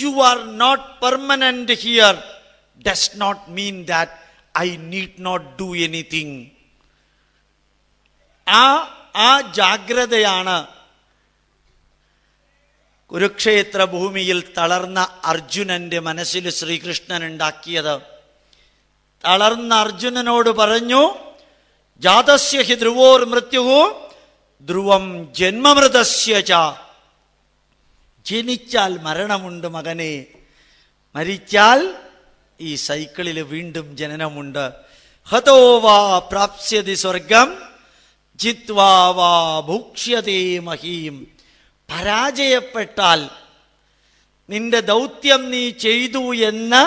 you are not permanent here does not mean that I need not do anything ആ ആ ജാഗ്രതയാണ് കുരുക്ഷേത്ര ഭൂമിയിൽ തളർന്ന അർജുനന്റെ മനസ്സിൽ ശ്രീകൃഷ്ണൻ ഉണ്ടാക്കിയത് തളർന്ന അർജുനനോട് പറഞ്ഞു ജാതസ്യ ഹി ധ്രുവോർ മൃത്യു ധ്രുവം ജന്മമൃതസ്യ ച ജനിച്ചാൽ മരണമുണ്ട് മകനെ മരിച്ചാൽ ഈ സൈക്കിളിൽ വീണ്ടും ജനനമുണ്ട് ഹതോവാ പ്രാപ്സ്യതി സ്വർഗം ജിത്വാവാ ഭൂക്ഷ്യതേ മഹീം പരാജയപ്പെട്ടാൽ നിന്റെ ദൗത്യം നീ ചെയ്തു എന്ന്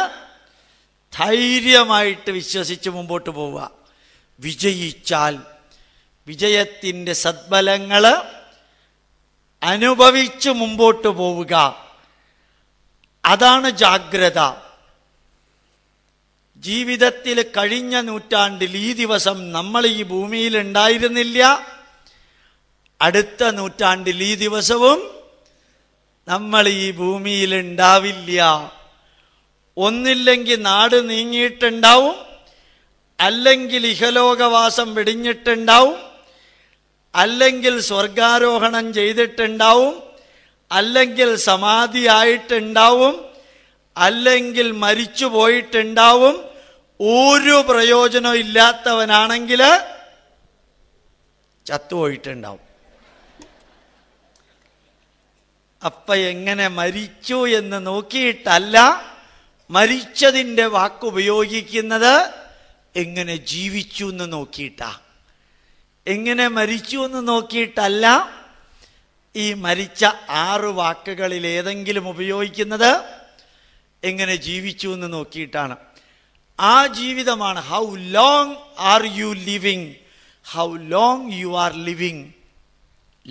ധൈര്യമായിട്ട് വിശ്വസിച്ച് മുമ്പോട്ട് പോവുക വിജയിച്ചാൽ വിജയത്തിൻ്റെ സദ്ബലങ്ങൾ അനുഭവിച്ച് മുമ്പോട്ട് പോവുക അതാണ് ജാഗ്രത ജീവിതത്തിൽ കഴിഞ്ഞ നൂറ്റാണ്ടിൽ ഈ ദിവസം നമ്മൾ ഈ ഭൂമിയിൽ ഉണ്ടായിരുന്നില്ല അടുത്ത നൂറ്റാണ്ടിൽ ഈ ദിവസവും നമ്മൾ ഈ ഭൂമിയിൽ ഉണ്ടാവില്ല ഒന്നില്ലെങ്കിൽ നാട് നീങ്ങിയിട്ടുണ്ടാവും അല്ലെങ്കിൽ ഇഹലോകവാസം വെടിഞ്ഞിട്ടുണ്ടാവും അല്ലെങ്കിൽ സ്വർഗാരോഹണം ചെയ്തിട്ടുണ്ടാവും അല്ലെങ്കിൽ സമാധി അല്ലെങ്കിൽ മരിച്ചു പോയിട്ടുണ്ടാവും ഒരു പ്രയോജനം ഇല്ലാത്തവനാണെങ്കിൽ ചത്തുപോയിട്ടുണ്ടാവും അപ്പ എങ്ങനെ മരിച്ചു എന്ന് നോക്കിയിട്ടല്ല മരിച്ചതിൻ്റെ വാക്കുപയോഗിക്കുന്നത് എങ്ങനെ ജീവിച്ചു എന്ന് നോക്കിയിട്ടാ എങ്ങനെ മരിച്ചു എന്ന് നോക്കിയിട്ടല്ല ഈ മരിച്ച ആറ് വാക്കുകളിൽ ഏതെങ്കിലും ഉപയോഗിക്കുന്നത് എങ്ങനെ ജീവിച്ചു എന്ന് നോക്കിയിട്ടാണ് ആ ജീവിതമാണ് how long are you living how long you are living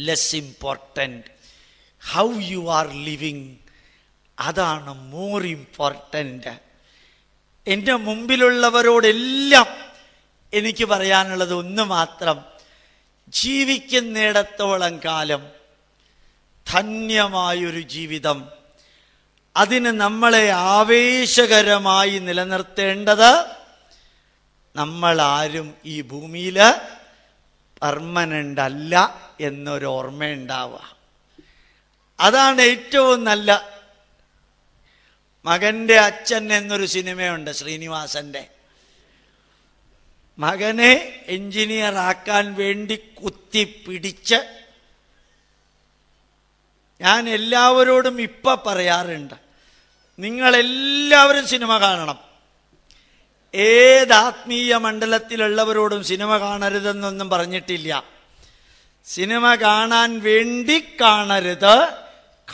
less important how you are living അതാണ് മോർ ഇമ്പോർട്ടൻറ്റ് എൻ്റെ മുമ്പിലുള്ളവരോടെല്ലാം എനിക്ക് പറയാനുള്ളത് ഒന്ന് മാത്രം ജീവിക്കുന്നിടത്തോളം കാലം ധന്യമായൊരു ജീവിതം അതിന് നമ്മളെ ആവേശകരമായി നിലനിർത്തേണ്ടത് നമ്മൾ ആരും ഈ ഭൂമിയിൽ പെർമനൻ്റ് അല്ല എന്നൊരു ഓർമ്മയുണ്ടാവുക അതാണ് ഏറ്റവും നല്ല മകൻ്റെ അച്ഛൻ എന്നൊരു സിനിമയുണ്ട് ശ്രീനിവാസൻ്റെ മകനെ എഞ്ചിനീയർ ആക്കാൻ വേണ്ടി കുത്തി പിടിച്ച് ഞാൻ എല്ലാവരോടും ഇപ്പം പറയാറുണ്ട് നിങ്ങളെല്ലാവരും സിനിമ കാണണം ഏത് ആത്മീയ മണ്ഡലത്തിലുള്ളവരോടും സിനിമ കാണരുതെന്നൊന്നും പറഞ്ഞിട്ടില്ല സിനിമ കാണാൻ വേണ്ടി കാണരുത്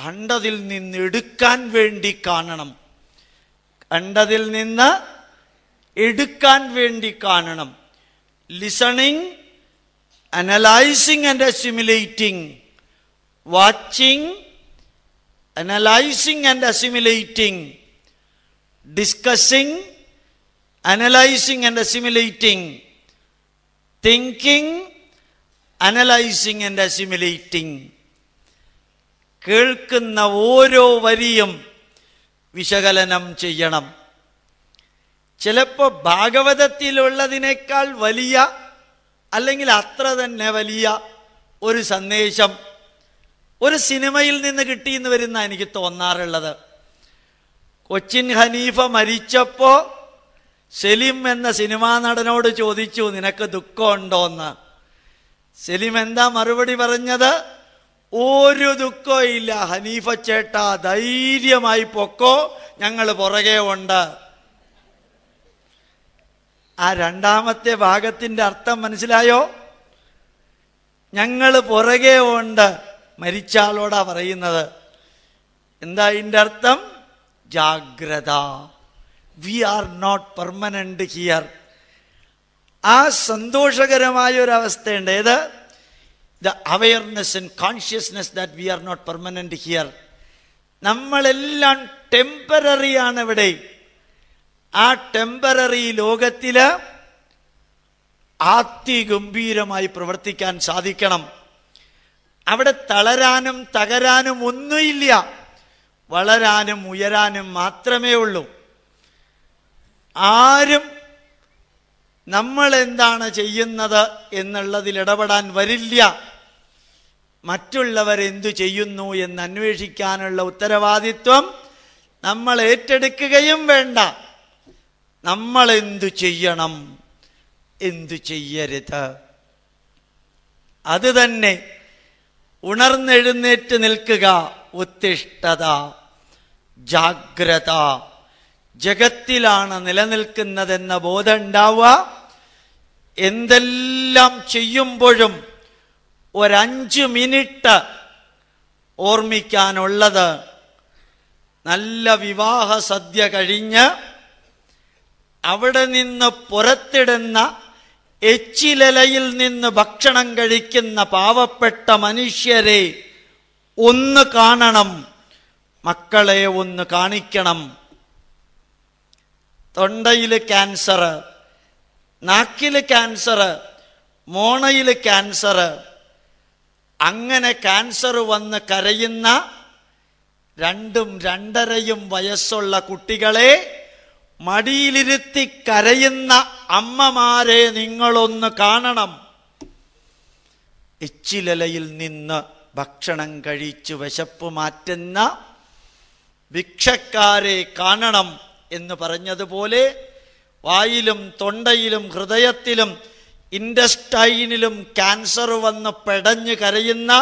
കണ്ടതിൽ നിന്ന് എടുക്കാൻ വേണ്ടി കാണണം കണ്ടതിൽ നിന്ന് എടുക്കാൻ വേണ്ടി കാണണം listening analysing and assimilating watching analysing and assimilating discussing analysing and assimilating thinking analysing and assimilating കേൾക്കുന്ന ഓരോ വരിയും വിശകലനം ചെയ്യണം ചിലപ്പോൾ ഭാഗവതത്തിലുള്ളതിനേക്കാൾ വലിയ അല്ലെങ്കിൽ അത്ര തന്നെ വലിയ ഒരു സന്ദേശം ഒരു സിനിമയിൽ നിന്ന് കിട്ടിയെന്ന് വരുന്ന എനിക്ക് തോന്നാറുള്ളത് കൊച്ചിൻ ഹനീഫ മരിച്ചപ്പോൾ സെലിം എന്ന സിനിമാ നടനോട് ചോദിച്ചു നിനക്ക് ദുഃഖമുണ്ടോ എന്ന് സെലിം എന്താ മറുപടി പറഞ്ഞത് ഒരു ദുഃഖവും ഇല്ല ഹനീഫ ചേട്ട ധൈര്യമായി പൊക്കോ ഞങ്ങൾ പുറകെ ഉണ്ട് ആ രണ്ടാമത്തെ ഭാഗത്തിൻ്റെ അർത്ഥം മനസ്സിലായോ ഞങ്ങൾ പുറകെ ഉണ്ട് മരിച്ചാളോടാ പറയുന്നത് എന്താ ഇതിൻ്റെ അർത്ഥം ജാഗ്രത we are not permanent here ആ സന്തോഷകരമായ ഒരവസ്ഥയുണ്ട് ഏത് the awareness and consciousness that we are not permanent here. നമ്മളെല്ലാം ടെമ്പററി ആണ് ഇവിടെ ആ ടെമ്പററി ലോകത്തില് ആത്യഗംഭീരമായി പ്രവർത്തിക്കാൻ സാധിക്കണം അവിടെ തളരാനും തകരാനും ഒന്നുമില്ല വളരാനും ഉയരാനും മാത്രമേ ഉള്ളൂ ആരും നമ്മൾ എന്താണ് ചെയ്യുന്നത് എന്നുള്ളതിൽ ഇടപെടാൻ വരില്ല മറ്റുള്ളവരെന്തു ചെയ്യുന്നു എന്ന് അന്വേഷിക്കാനുള്ള ഉത്തരവാദിത്വം നമ്മൾ ഏറ്റെടുക്കുകയും വേണ്ട നമ്മളെന്തു ചെയ്യണം എന്തു ചെയ്യരുത് അത് തന്നെ ഉണർന്നെഴുന്നേറ്റ് നിൽക്കുക ഉത്തിഷ്ഠത ജാഗ്രത ജഗത്തിലാണ് നിലനിൽക്കുന്നതെന്ന ബോധം ഉണ്ടാവുക എന്തെല്ലാം ചെയ്യുമ്പോഴും ഒരഞ്ച് മിനിറ്റ് ഓർമ്മിക്കാനുള്ളത് നല്ല വിവാഹ സദ്യ കഴിഞ്ഞ് അവിടെ നിന്ന് പുറത്തിടുന്ന എച്ചിലലയിൽ നിന്ന് ഭക്ഷണം കഴിക്കുന്ന പാവപ്പെട്ട മനുഷ്യരെ ഒന്ന് കാണണം മക്കളെ ഒന്ന് കാണിക്കണം തൊണ്ടയിൽ ക്യാൻസറ് നാക്കിൽ ക്യാൻസറ് മോണയിൽ ക്യാൻസറ് അങ്ങനെ ക്യാൻസർ വന്ന് കരയുന്ന രണ്ടും രണ്ടരയും വയസ്സുള്ള കുട്ടികളെ മടിയിലിരുത്തി കരയുന്ന അമ്മമാരെ നിങ്ങളൊന്ന് കാണണം എച്ചിലലയിൽ നിന്ന് ഭക്ഷണം കഴിച്ചു വിശപ്പ് മാറ്റുന്ന ഭിക്ഷക്കാരെ കാണണം എന്ന് പറഞ്ഞതുപോലെ വായിലും തൊണ്ടയിലും ഹൃദയത്തിലും ഇൻഡസ്റ്റൈനിലും ക്യാൻസർ വന്ന് പെടഞ്ഞ് കരയുന്ന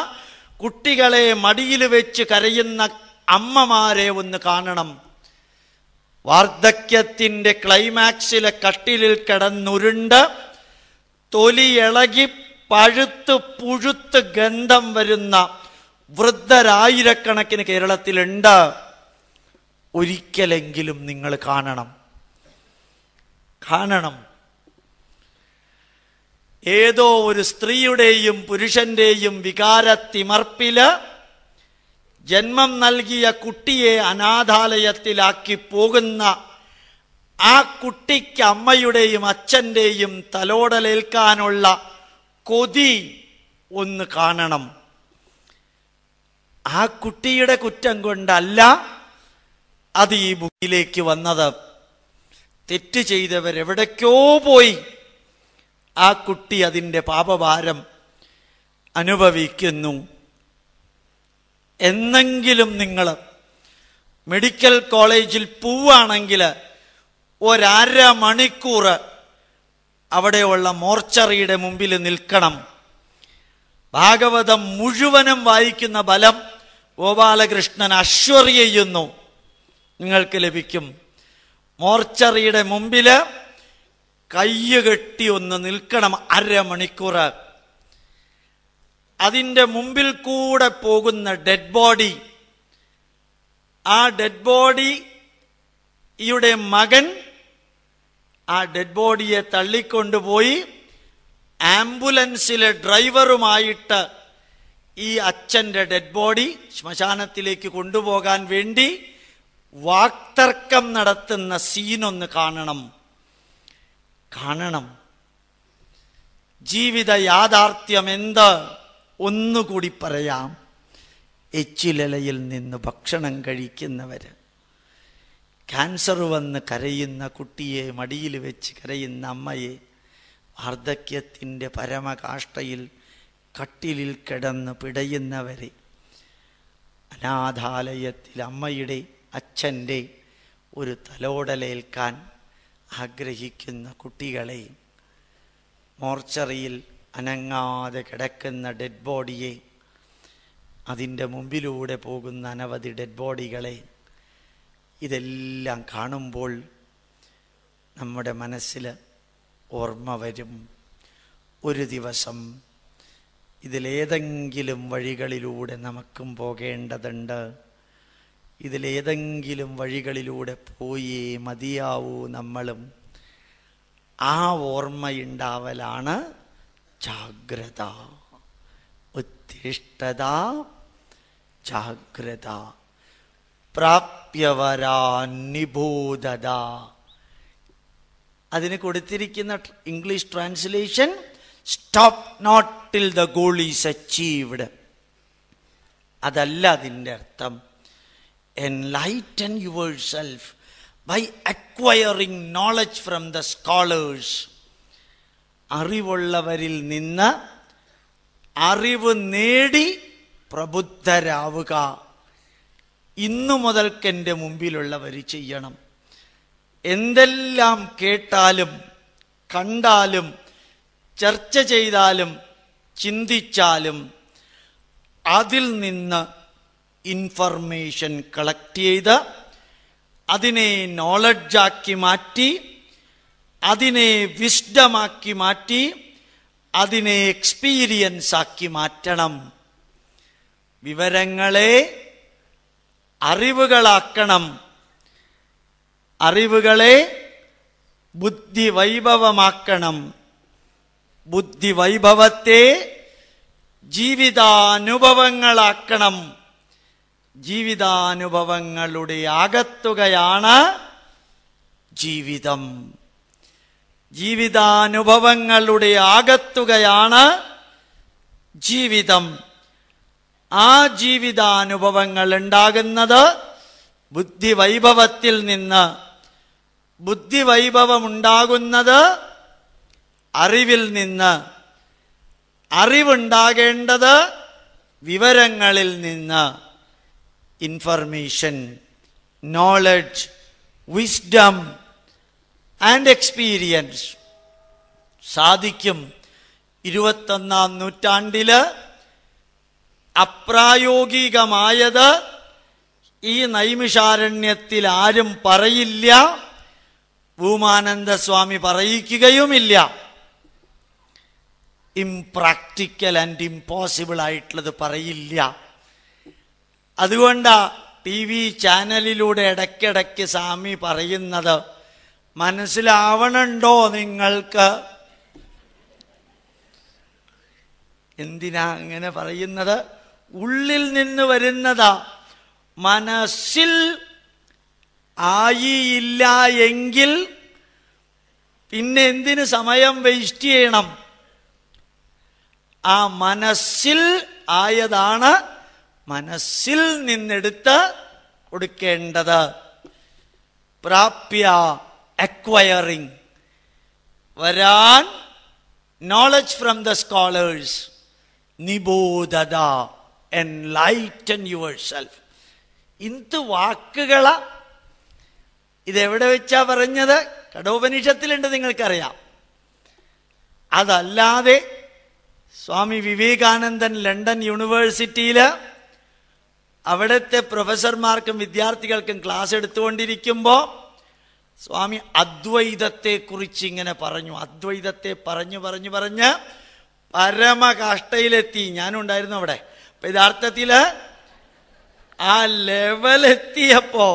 കുട്ടികളെ മടിയിൽ വെച്ച് കരയുന്ന അമ്മമാരെ ഒന്ന് കാണണം വാർദ്ധക്യത്തിൻ്റെ ക്ലൈമാക്സിലെ കട്ടിലിൽ കിടന്നുരുണ്ട് ഇളകി പഴുത്ത് പുഴുത്ത് ഗന്ധം വരുന്ന വൃദ്ധരായിരക്കണക്കിന് കേരളത്തിലുണ്ട് ഒരിക്കലെങ്കിലും നിങ്ങൾ കാണണം കാണണം ഏതോ ഒരു സ്ത്രീയുടെയും പുരുഷന്റെയും വികാരത്തിമർപ്പില് ജന്മം നൽകിയ കുട്ടിയെ അനാഥാലയത്തിലാക്കി പോകുന്ന ആ കുട്ടിക്ക് അമ്മയുടെയും അച്ഛൻ്റെയും തലോടലേൽക്കാനുള്ള കൊതി ഒന്ന് കാണണം ആ കുട്ടിയുടെ കുറ്റം കൊണ്ടല്ല അത് ഈ ഭൂമിയിലേക്ക് വന്നത് തെറ്റ് ചെയ്തവരെവിടേക്കോ പോയി ആ കുട്ടി അതിൻ്റെ പാപഭാരം അനുഭവിക്കുന്നു എന്നെങ്കിലും നിങ്ങൾ മെഡിക്കൽ കോളേജിൽ പോവുകയാണെങ്കിൽ ഒരര മണിക്കൂർ അവിടെയുള്ള മോർച്ചറിയുടെ മുമ്പിൽ നിൽക്കണം ഭാഗവതം മുഴുവനും വായിക്കുന്ന ബലം ഗോപാലകൃഷ്ണൻ അശ്വർ ചെയ്യുന്നു നിങ്ങൾക്ക് ലഭിക്കും മോർച്ചറിയുടെ മുമ്പിൽ കയ്യ് കെട്ടി ഒന്ന് നിൽക്കണം അരമണിക്കൂർ അതിൻ്റെ മുമ്പിൽ കൂടെ പോകുന്ന ഡെഡ് ബോഡി ആ ഡെഡ് ബോഡി യുടെ മകൻ ആ ഡെഡ് ബോഡിയെ തള്ളിക്കൊണ്ടുപോയി ആംബുലൻസിലെ ഡ്രൈവറുമായിട്ട് ഈ അച്ഛൻ്റെ ഡെഡ് ബോഡി ശ്മശാനത്തിലേക്ക് കൊണ്ടുപോകാൻ വേണ്ടി വാക്തർക്കം നടത്തുന്ന സീനൊന്ന് കാണണം കാണണം ജീവിത യാഥാർത്ഥ്യം എന്ത് ഒന്നുകൂടി പറയാം എച്ചിലയിൽ നിന്ന് ഭക്ഷണം കഴിക്കുന്നവർ ക്യാൻസർ വന്ന് കരയുന്ന കുട്ടിയെ മടിയിൽ വെച്ച് കരയുന്ന അമ്മയെ വാർദ്ധക്യത്തിൻ്റെ പരമകാഷ്ടയിൽ കട്ടിലിൽ കിടന്ന് പിടയുന്നവരെ അനാഥാലയത്തിൽ അമ്മയുടെ അച്ഛൻ്റെ ഒരു തലോടലേൽക്കാൻ ആഗ്രഹിക്കുന്ന കുട്ടികളെ മോർച്ചറിയിൽ അനങ്ങാതെ കിടക്കുന്ന ഡെഡ് ബോഡിയെ അതിൻ്റെ മുമ്പിലൂടെ പോകുന്ന അനവധി ഡെഡ് ബോഡികളെ ഇതെല്ലാം കാണുമ്പോൾ നമ്മുടെ മനസ്സിൽ ഓർമ്മ വരും ഒരു ദിവസം ഇതിലേതെങ്കിലും വഴികളിലൂടെ നമുക്കും പോകേണ്ടതുണ്ട് ഇതിലേതെങ്കിലും വഴികളിലൂടെ പോയേ മതിയാവൂ നമ്മളും ആ ഓർമ്മയുണ്ടാവലാണ് ജാഗ്രത ഉത്തിഷ്ഠത ജാഗ്രത പ്രാപ്യവരാനിഭൂതത അതിന് കൊടുത്തിരിക്കുന്ന English translation stop not till the goal is achieved അതല്ല അതിൻ്റെ അർത്ഥം enlighten yourself by acquiring knowledge from the scholars അറിവുള്ളവരിൽ നിന്ന് അറിവ് നേടി പ്രബുദ്ധരാവുക ഇന്നു മുതൽക്കെൻ്റെ മുമ്പിലുള്ളവർ ചെയ്യണം എന്തെല്ലാം കേട്ടാലും കണ്ടാലും ചർച്ച ചെയ്താലും ചിന്തിച്ചാലും അതിൽ നിന്ന് ഇൻഫർമേഷൻ കളക്ട് ചെയ്ത് അതിനെ നോളജാക്കി മാറ്റി അതിനെ വിസ്ഡമാക്കി മാറ്റി അതിനെ എക്സ്പീരിയൻസ് ആക്കി മാറ്റണം വിവരങ്ങളെ അറിവുകളാക്കണം അറിവുകളെ ബുദ്ധിവൈഭവമാക്കണം ബുദ്ധിവൈഭവത്തെ ജീവിതാനുഭവങ്ങളാക്കണം ജീവിതാനുഭവങ്ങളുടെ അകത്തുകയാണ് ജീവിതം ജീവിതാനുഭവങ്ങളുടെ അകത്തുകയാണ് ജീവിതം ആ ജീവിതാനുഭവങ്ങൾ ഉണ്ടാകുന്നത് ബുദ്ധിവൈഭവത്തിൽ നിന്ന് ബുദ്ധിവൈഭവമുണ്ടാകുന്നത് അറിവിൽ നിന്ന് അറിവുണ്ടാകേണ്ടത് വിവരങ്ങളിൽ നിന്ന് information knowledge wisdom and experience സാധിക്കും ഇരുപത്തൊന്നാം നൂറ്റാണ്ടിൽ അപ്രായോഗികമായത് ഈ നൈമിഷാരണ്യത്തിൽ ആരും പറയില്ല ഭൂമാനന്ദ സ്വാമി പറയിക്കുകയുമില്ല ഇംപ്രാക്ടിക്കൽ ആൻഡ് ഇംപോസിബിൾ ആയിട്ടുള്ളത് പറയില്ല അതുകൊണ്ടാ ടി വി ചാനലിലൂടെ ഇടയ്ക്കിടയ്ക്ക് സ്വാമി പറയുന്നത് മനസ്സിലാവണണ്ടോ നിങ്ങൾക്ക് എന്തിനാ അങ്ങനെ പറയുന്നത് ഉള്ളിൽ നിന്ന് വരുന്നതാ മനസ്സിൽ ആയിയില്ല എങ്കിൽ പിന്നെ എന്തിനു സമയം വേസ്റ്റ് ചെയ്യണം ആ മനസ്സിൽ ആയതാണ് മനസ്സിൽ നിന്നെടുത്ത് കൊടുക്കേണ്ടത് പ്രാപ്യ അക്വയറിങ് വരാൻ നോളജ് ഫ്രം ദ സ്കോളേഴ്സ് നിബോധത enlighten yourself ഇന്ത് വാക്കുകള ഇതെവിടെ വെച്ചാ പറഞ്ഞത് കടോപനിഷത്തിലുണ്ട് നിങ്ങൾക്കറിയാം അതല്ലാതെ സ്വാമി വിവേകാനന്ദൻ ലണ്ടൻ യൂണിവേഴ്സിറ്റിയിൽ അവിടുത്തെ പ്രൊഫസർമാർക്കും വിദ്യാർത്ഥികൾക്കും ക്ലാസ് എടുത്തുകൊണ്ടിരിക്കുമ്പോൾ സ്വാമി അദ്വൈതത്തെക്കുറിച്ച് ഇങ്ങനെ പറഞ്ഞു അദ്വൈതത്തെ പറഞ്ഞു പറഞ്ഞു പറഞ്ഞ് പരമകാഷ്ടയിലെത്തി ഞാനുണ്ടായിരുന്നു അവിടെ അപ്പം യഥാർത്ഥത്തിൽ ആ ലെവലെത്തിയപ്പോൾ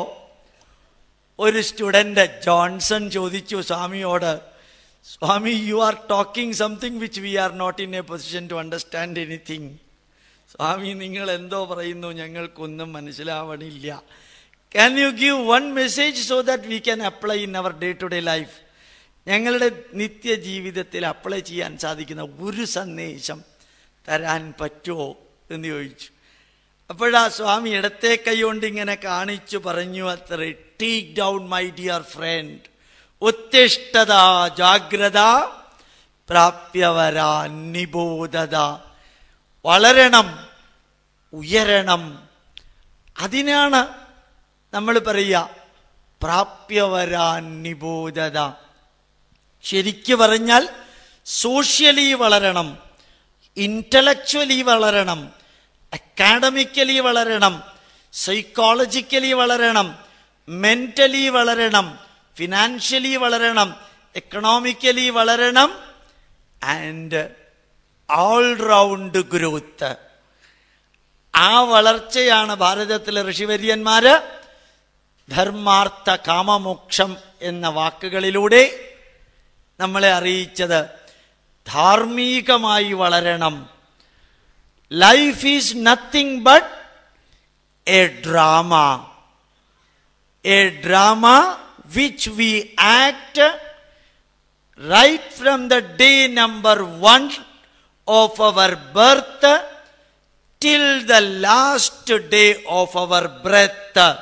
ഒരു സ്റ്റുഡൻ്റ് ജോൺസൺ ചോദിച്ചു സ്വാമിയോട് Swami you are talking something which we are not in a position to understand anything Swami നിങ്ങൾ എന്തോ പറയുന്നു ഞങ്ങൾക്കൊന്നും മനസ്സിലാവണില്ല can you give one message so that we can apply in our day to day life ഞങ്ങളുടെ നിത്യജീവിതത്തിൽ അപ്ലൈ ചെയ്യാൻ സാധിക്കുന്ന ഒരു സന്ദേശം തരാൻ പറ്റുമോ എന്ന് ചോദിച്ചു അപ്പോഴാ സ്വാമി ഇടത്തെ കൈകൊണ്ട് ഇങ്ങനെ കാണിച്ചു പറഞ്ഞു അത്ര take down my dear friend ഉത്തിഷ്ടത ജാഗ്രത പ്രാപ്യവരാ നിബോധത വളരണം ഉയരണം അതിനാണ് നമ്മൾ പറയുക പ്രാപ്യവരാൻ നിബോധത ശരിക്കു പറഞ്ഞാൽ സോഷ്യലി വളരണം ഇൻ്റലക്ച്വലി വളരണം അക്കാഡമിക്കലി വളരണം സൈക്കോളജിക്കലി വളരണം മെൻ്റലി വളരണം ഫിനാൻഷ്യലി വളരണം എക്കണോമിക്കലി വളരണം ആൻഡ് ഓൾറൗണ്ട് ഗ്രോത്ത് ആ വളർച്ചയാണ് ഭാരതത്തിലെ ഋഷിവര്യന്മാര് ധർമാർത്ഥ കാമമോക്ഷം എന്ന വാക്കുകളിലൂടെ നമ്മളെ അറിയിച്ചത് ധാർമ്മികമായി വളരണം life is nothing but a drama a drama which we act right from the day number one of our birth till the last day of our breath.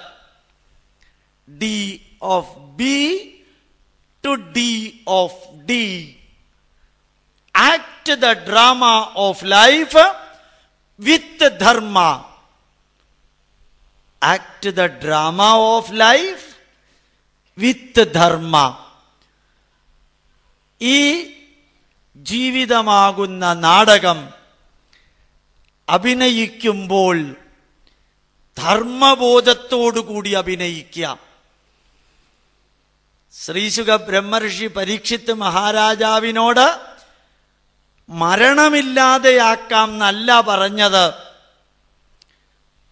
D of B to D of D. Act the drama of life with dharma. Act the drama of life with dharma. E ജീവിതമാകുന്ന നാടകം അഭിനയിക്കുമ്പോൾ ധർമ്മബോധത്തോടുകൂടി അഭിനയിക്കുക ശ്രീശുഖ ബ്രഹ്മർഷി പരീക്ഷിത്ത് മഹാരാജാവിനോട് മരണമില്ലാതെയാക്കാം എന്നല്ല പറഞ്ഞത്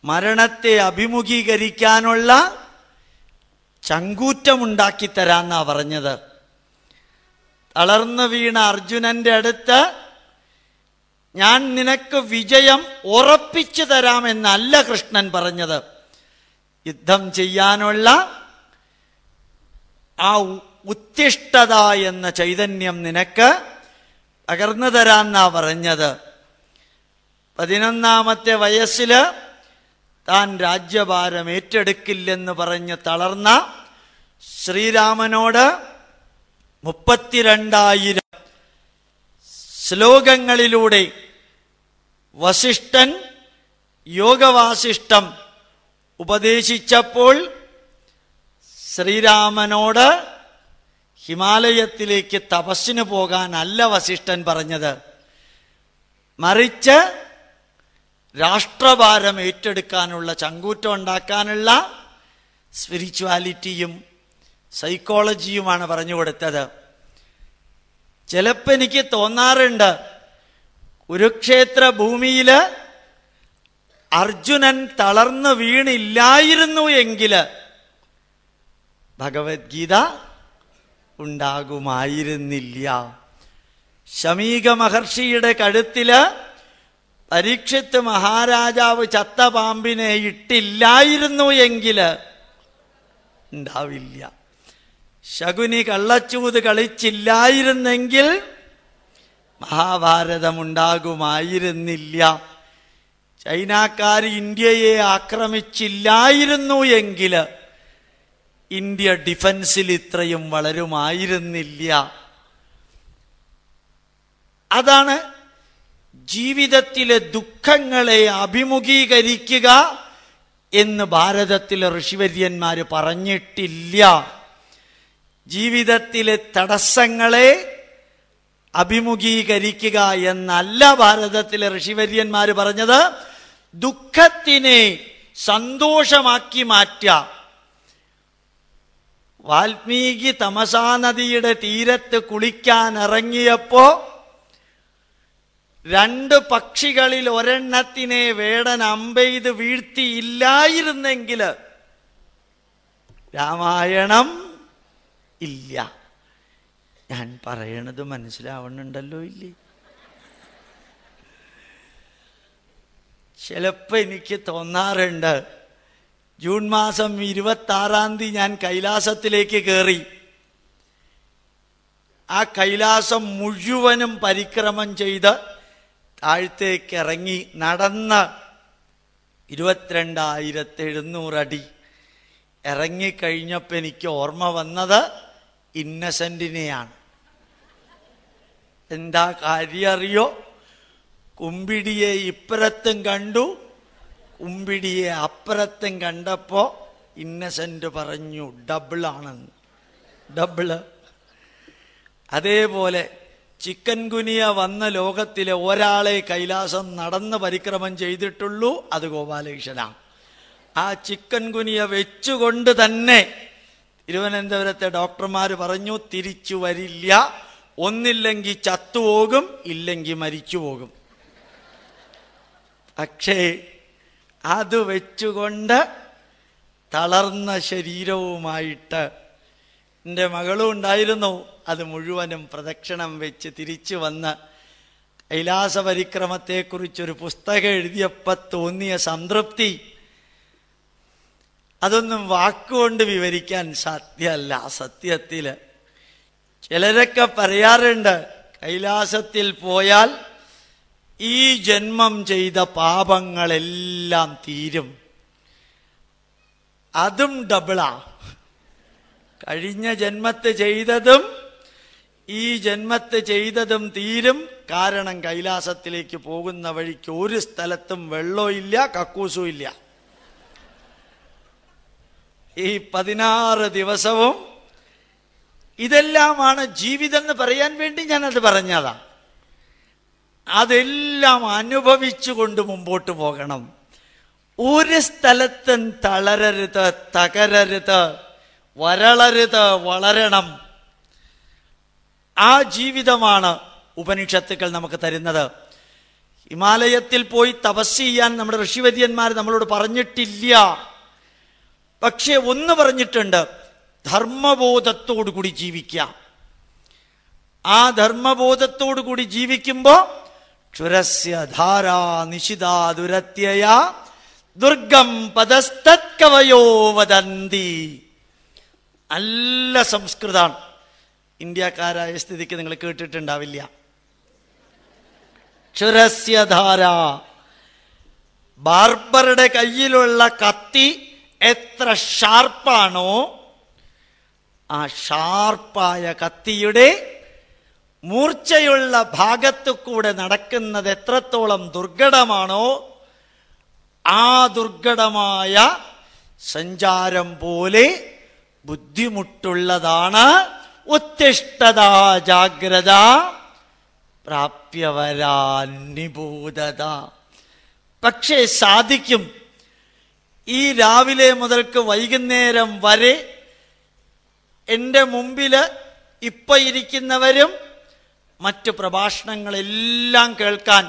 മരണത്തെ അഭിമുഖീകരിക്കാനുള്ള ചങ്കൂറ്റമുണ്ടാക്കിത്തരാന്നാ പറഞ്ഞത് തളർന്നു വീണ അർജുനന്റെ അടുത്ത് ഞാൻ നിനക്ക് വിജയം ഉറപ്പിച്ചു തരാമെന്നല്ല കൃഷ്ണൻ പറഞ്ഞത് യുദ്ധം ചെയ്യാനുള്ള ആ ഉത്തിഷ്ഠത എന്ന ചൈതന്യം നിനക്ക് പകർന്നു തരാന്നാ പറഞ്ഞത് പതിനൊന്നാമത്തെ വയസ്സിൽ താൻ രാജ്യഭാരം ഏറ്റെടുക്കില്ലെന്ന് പറഞ്ഞ് തളർന്ന ശ്രീരാമനോട് മുപ്പത്തിരണ്ടായിരം ശ്ലോകങ്ങളിലൂടെ വസിഷ്ഠൻ യോഗവാസിഷ്ടം ഉപദേശിച്ചപ്പോൾ ശ്രീരാമനോട് ഹിമാലയത്തിലേക്ക് തപസ്സിന് പോകാനല്ല വസിഷ്ഠൻ പറഞ്ഞത് മറിച്ച് രാഷ്ട്രഭാരം ഏറ്റെടുക്കാനുള്ള ചങ്കൂറ്റം ഉണ്ടാക്കാനുള്ള സ്പിരിച്വാലിറ്റിയും സൈക്കോളജിയുമാണ് പറഞ്ഞു കൊടുത്തത് ചിലപ്പോൾ എനിക്ക് തോന്നാറുണ്ട് കുരുക്ഷേത്ര ഭൂമിയിൽ അർജുനൻ തളർന്നു വീണില്ലായിരുന്നു എങ്കിൽ ഭഗവത്ഗീത ഉണ്ടാകുമായിരുന്നില്ല ശമീക മഹർഷിയുടെ കഴുത്തില് പരീക്ഷത്ത് മഹാരാജാവ് ചത്ത പാമ്പിനെ ഇട്ടില്ലായിരുന്നു എങ്കിൽ ഉണ്ടാവില്ല ശകുനി കള്ളച്ചൂത് കളിച്ചില്ലായിരുന്നെങ്കിൽ ഉണ്ടാകുമായിരുന്നില്ല ചൈനക്കാർ ഇന്ത്യയെ ആക്രമിച്ചില്ലായിരുന്നു എങ്കിൽ ഇന്ത്യ ഡിഫൻസിൽ ഇത്രയും വളരുമായിരുന്നില്ല അതാണ് ജീവിതത്തിലെ ദുഃഖങ്ങളെ അഭിമുഖീകരിക്കുക എന്ന് ഭാരതത്തിലെ ഋഷിവര്യന്മാർ പറഞ്ഞിട്ടില്ല ജീവിതത്തിലെ തടസ്സങ്ങളെ അഭിമുഖീകരിക്കുക എന്നല്ല ഭാരതത്തിലെ ഋഷിവര്യന്മാർ പറഞ്ഞത് ദുഃഖത്തിനെ സന്തോഷമാക്കി മാറ്റ വാൽമീകി നദിയുടെ തീരത്ത് ഇറങ്ങിയപ്പോ രണ്ട് പക്ഷികളിൽ ഒരെണ്ണത്തിനെ വേടൻ അമ്പെയ്ത് വീഴ്ത്തിയില്ലായിരുന്നെങ്കിൽ രാമായണം ഇല്ല ഞാൻ പറയണത് മനസ്സിലാവണുണ്ടല്ലോ ഇല്ലേ ചിലപ്പോൾ എനിക്ക് തോന്നാറുണ്ട് ജൂൺ മാസം ഇരുപത്താറാം തീയതി ഞാൻ കൈലാസത്തിലേക്ക് കയറി ആ കൈലാസം മുഴുവനും പരിക്രമം ചെയ്ത് താഴ്ത്തേക്ക് ഇറങ്ങി നടന്ന് ഇരുപത്തിരണ്ടായിരത്തി എഴുന്നൂറടി ഇറങ്ങിക്കഴിഞ്ഞപ്പോൾ എനിക്ക് ഓർമ്മ വന്നത് ഇന്നസെൻറ്റിനെയാണ് എന്താ കാര്യം അറിയോ കുമ്പിടിയെ ഇപ്പുറത്തും കണ്ടു കുമ്പിടിയെ അപ്പുറത്തും കണ്ടപ്പോൾ ഇന്നസെന്റ് പറഞ്ഞു ഡബിൾ ആണെന്ന് ഡബിള് അതേപോലെ ചിക്കൻ ഗുനിയ വന്ന ലോകത്തിലെ ഒരാളെ കൈലാസം നടന്ന് പരിക്രമം ചെയ്തിട്ടുള്ളൂ അത് ഗോപാലകൃഷ്ണനാണ് ആ ചിക്കൻ ഗുനിയ വെച്ചുകൊണ്ട് തന്നെ തിരുവനന്തപുരത്തെ ഡോക്ടർമാർ പറഞ്ഞു തിരിച്ചു വരില്ല ഒന്നില്ലെങ്കിൽ ചത്തുപോകും ഇല്ലെങ്കിൽ മരിച്ചു പോകും പക്ഷേ അത് വെച്ചുകൊണ്ട് തളർന്ന ശരീരവുമായിട്ട് എൻ്റെ മകളും ഉണ്ടായിരുന്നു അത് മുഴുവനും പ്രദക്ഷിണം വെച്ച് തിരിച്ചു വന്ന് കൈലാസ പരിക്രമത്തെക്കുറിച്ചൊരു പുസ്തകം എഴുതിയപ്പോൾ തോന്നിയ സംതൃപ്തി അതൊന്നും വാക്കുകൊണ്ട് വിവരിക്കാൻ സാധ്യമല്ല സത്യത്തിൽ ചിലരൊക്കെ പറയാറുണ്ട് കൈലാസത്തിൽ പോയാൽ ഈ ജന്മം ചെയ്ത പാപങ്ങളെല്ലാം തീരും അതും ഡബിളാ കഴിഞ്ഞ ജന്മത്ത് ചെയ്തതും ഈ ജന്മത്ത് ചെയ്തതും തീരും കാരണം കൈലാസത്തിലേക്ക് പോകുന്ന വഴിക്ക് ഒരു സ്ഥലത്തും വെള്ളവും ഇല്ല കക്കൂസും ഇല്ല ഈ പതിനാറ് ദിവസവും ഇതെല്ലാമാണ് ജീവിതം എന്ന് പറയാൻ വേണ്ടി ഞാനത് പറഞ്ഞതാണ് അതെല്ലാം അനുഭവിച്ചുകൊണ്ട് മുമ്പോട്ട് പോകണം ഒരു സ്ഥലത്തും തളരരുത് തകരരുത് വരളരുത് വളരണം ആ ജീവിതമാണ് ഉപനിഷത്തുക്കൾ നമുക്ക് തരുന്നത് ഹിമാലയത്തിൽ പോയി തപസ് ചെയ്യാൻ നമ്മുടെ ഋഷിവര്യന്മാർ നമ്മളോട് പറഞ്ഞിട്ടില്ല പക്ഷേ ഒന്ന് പറഞ്ഞിട്ടുണ്ട് കൂടി ജീവിക്കാം ആ കൂടി ജീവിക്കുമ്പോൾ ക്ഷുരസ്യ ധാരാ നിശിതാ ദുരത്യ ദുർഗം പദസ്തത് കവയോ വദന്തി നല്ല സംസ്കൃതാണ് ഇന്ത്യക്കാരായ സ്ഥിതിക്ക് നിങ്ങൾ കേട്ടിട്ടുണ്ടാവില്ല ധാര ബാർബറുടെ കയ്യിലുള്ള കത്തി എത്ര ഷാർപ്പാണോ ആ ഷാർപ്പായ കത്തിയുടെ മൂർച്ചയുള്ള ഭാഗത്തു കൂടെ നടക്കുന്നത് എത്രത്തോളം ദുർഘടമാണോ ആ ദുർഘടമായ സഞ്ചാരം പോലെ ബുദ്ധിമുട്ടുള്ളതാണ് ഉത്തിഷ്ഠത ജാഗ്രത പ്രാപ്യവരാ നിബൂതത പക്ഷേ സാധിക്കും ഈ രാവിലെ മുതൽക്ക് വൈകുന്നേരം വരെ എൻ്റെ മുമ്പിൽ ഇപ്പൊ ഇരിക്കുന്നവരും മറ്റ് പ്രഭാഷണങ്ങളെല്ലാം കേൾക്കാൻ